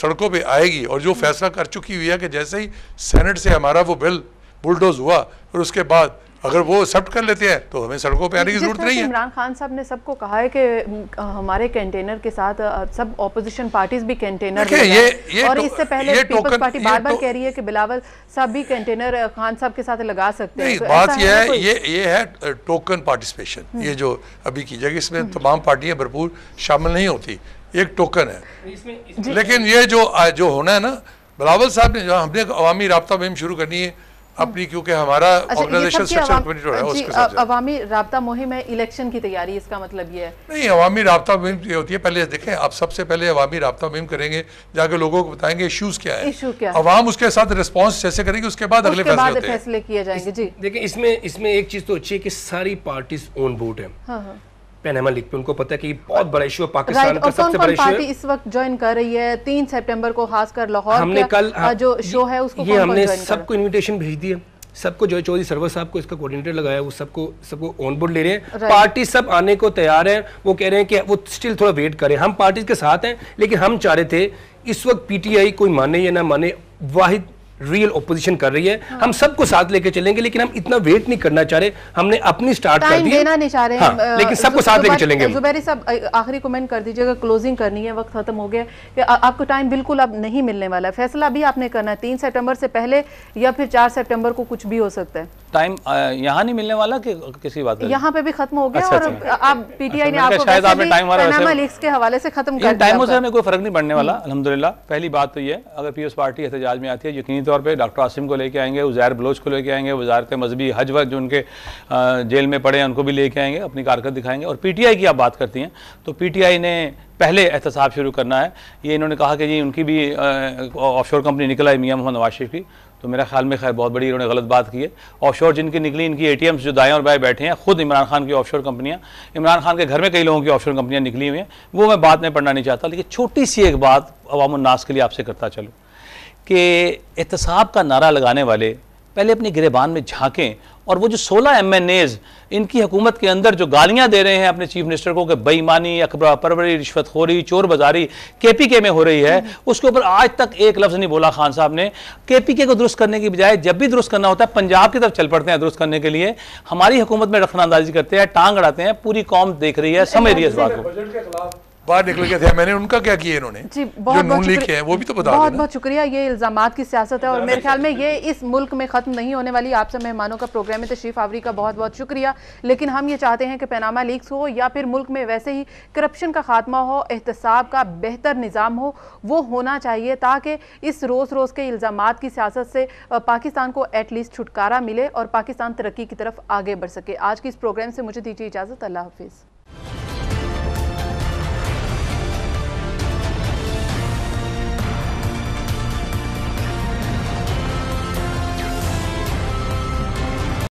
सड़कों पे आएगी और जो हम्म। फैसला कर चुकी हुई है कि जैसे ही सेनेट से हमारा वो बिल बुलडोज हुआ और उसके बाद अगर वो एक्सेप्ट कर लेते हैं तो हमें सड़कों पर आने की जरूरत नहीं है इमरान खान साहब ने सबको कहा है कि हमारे कंटेनर के साथ सब ऑपोजिशन पार्टीज भी कंटेनर ये, ये और तो- इससे पहले पीपल्स पार्टी बार बार कह रही है कि बिलावल साहब भी कंटेनर खान साहब के साथ लगा सकते हैं तो बात यह है ये ये है टोकन पार्टिसिपेशन हम्म। ये जो अभी की जगह इसमें तमाम पार्टियां भरपूर शामिल नहीं होती एक टोकन है लेकिन ये जो जो होना है ना बिलावल साहब ने जो हमने अवामी रबता मुहिम शुरू करनी है अपनी क्योंकि हमारा ऑर्गेनाइजेशन स्ट्रक्चर कमेटी है उसके अवामी रबता मुहिम है इलेक्शन की तैयारी इसका मतलब ये है नहीं अवामी रबता मुहिम ये होती है पहले देखें आप सबसे पहले अवामी रबता मुहिम करेंगे जाके लोगों को बताएंगे इश्यूज क्या है इशू क्या अवाम उसके साथ रिस्पॉन्स जैसे करेंगे उसके बाद अगले फैसले किए जाएंगे जी देखिए इसमें इसमें एक चीज़ तो अच्छी है की सारी पार्टी ऑन बोर्ड है पेन पैनामा लिख पे उनको पता है कि बहुत बड़ा इशू है पाकिस्तान right, का सबसे बड़ा इशू है इस वक्त ज्वाइन कर रही है तीन सितंबर को खासकर लाहौर हमने कल हाँ, जो शो है उसको ये हमने सबको इन्विटेशन भेज दिया सबको जो चौधरी सरवर साहब को इसका कोऑर्डिनेटर लगाया वो सबको सबको ऑन बोर्ड ले रहे हैं right. पार्टी सब आने को तैयार है वो कह रहे हैं कि वो स्टिल थोड़ा वेट करें हम पार्टी के साथ हैं लेकिन हम चाह रहे थे इस वक्त पीटीआई कोई माने या ना माने वाहिद रियल ओपोजिशन कर रही है हाँ। हम सबको साथ लेके चलेंगे लेकिन हम इतना वेट नहीं करना चाह रहे हमने अपनी स्टार्ट कर दी देना नहीं चाह रहे हाँ, लेकिन सबको साथ लेके चलेंगे जुबैरी आखिरी कमेंट कर दीजिएगा क्लोजिंग करनी है वक्त खत्म हो गया कि आ, आपको टाइम बिल्कुल अब नहीं मिलने वाला है फैसला अभी आपने करना है तीन सेप्टेम्बर से पहले या फिर चार सेप्टेम्बर को कुछ भी हो सकता है टाइम यहाँ नहीं मिलने वाला कि किसी बात यहाँ पे भी खत्म हो गया अच्छा, और अच्छा। आप पीटीआई अच्छा, ने आपको के हवाले से खत्म कर टाइमों से हमें कोई फर्क नहीं पड़ने वाला हम्म। अलहमदुल्ला पहली बात तो ये अगर पीएस पार्टी एहतजाज में आती है यकीनी तौर पर डॉक्टर आसिम को लेके आएंगे उजैर बलोच को लेके आएंगे वजारत मजहबी हज वज जो उनके जेल में पड़े हैं उनको भी लेके आएंगे अपनी कारकर दिखाएंगे और पी टी आई की आप बात करती हैं तो पी टी आई ने पहले एहतसाब शुरू करना है ये इन्होंने कहा कि जी उनकी भी ऑफशोर कंपनी निकला है मियाँ मोहम्मद नवाज शरीफ की तो मेरा ख्याल में खैर बहुत बड़ी इन्होंने गलत बात की है ऑफशोर जिनकी निकली इनकी एटीएम्स जो दाएं और बाएं बैठे हैं खुद इमरान खान की ऑफशोर कंपनियां इमरान खान के घर में कई लोगों की ऑफशोर कंपनियां निकली हुई हैं वो मैं बात में पढ़ना नहीं चाहता लेकिन छोटी सी एक बात अवामनास के लिए आपसे करता चलूँ कि एहतसाब का नारा लगाने वाले पहले अपनी गिरेबान में झांकें और वो जो 16 एम एन एज़ इनकी हुकूमत के अंदर जो गालियाँ दे रहे हैं अपने चीफ मिनिस्टर को कि बेईमानी अखबरा परवरी रिश्वतखोरी चोर बाजारी के पी के में हो रही है उसके ऊपर आज तक एक लफ्ज़ नहीं बोला खान साहब ने के पी के को दुरुस्त करने की बजाय जब भी दुरुस्त करना होता है पंजाब की तरफ चल पड़ते हैं दुरुस्त करने के लिए हमारी हुकूमत में अंदाजी करते हैं टांग अड़ाते हैं पूरी कौम देख रही है समझ रही है इस बात को बाहर निकल के थे मैंने उनका क्या किया इन्होंने जी बहुत जो वो भी तो बता बहुत बहुत शुक्रिया ये इल्जाम की सियासत है और मेरे ख्याल में ये इस मुल्क में ख़त्म नहीं होने वाली आपसे मेहमानों का प्रोग्राम है तशरीफ तो आवरी का बहुत बहुत शुक्रिया लेकिन हम ये चाहते हैं कि पैनामा लीक्स हो या फिर मुल्क में वैसे ही करप्शन का खात्मा हो एहतसाब का बेहतर निज़ाम हो वो होना चाहिए ताकि इस रोज़ रोज़ के इल्ज़ाम की सियासत से पाकिस्तान को एटलीस्ट छुटकारा मिले और पाकिस्तान तरक्की की तरफ आगे बढ़ सके आज के इस प्रोग्राम से मुझे दीजिए इजाज़त अल्लाह हाफिज़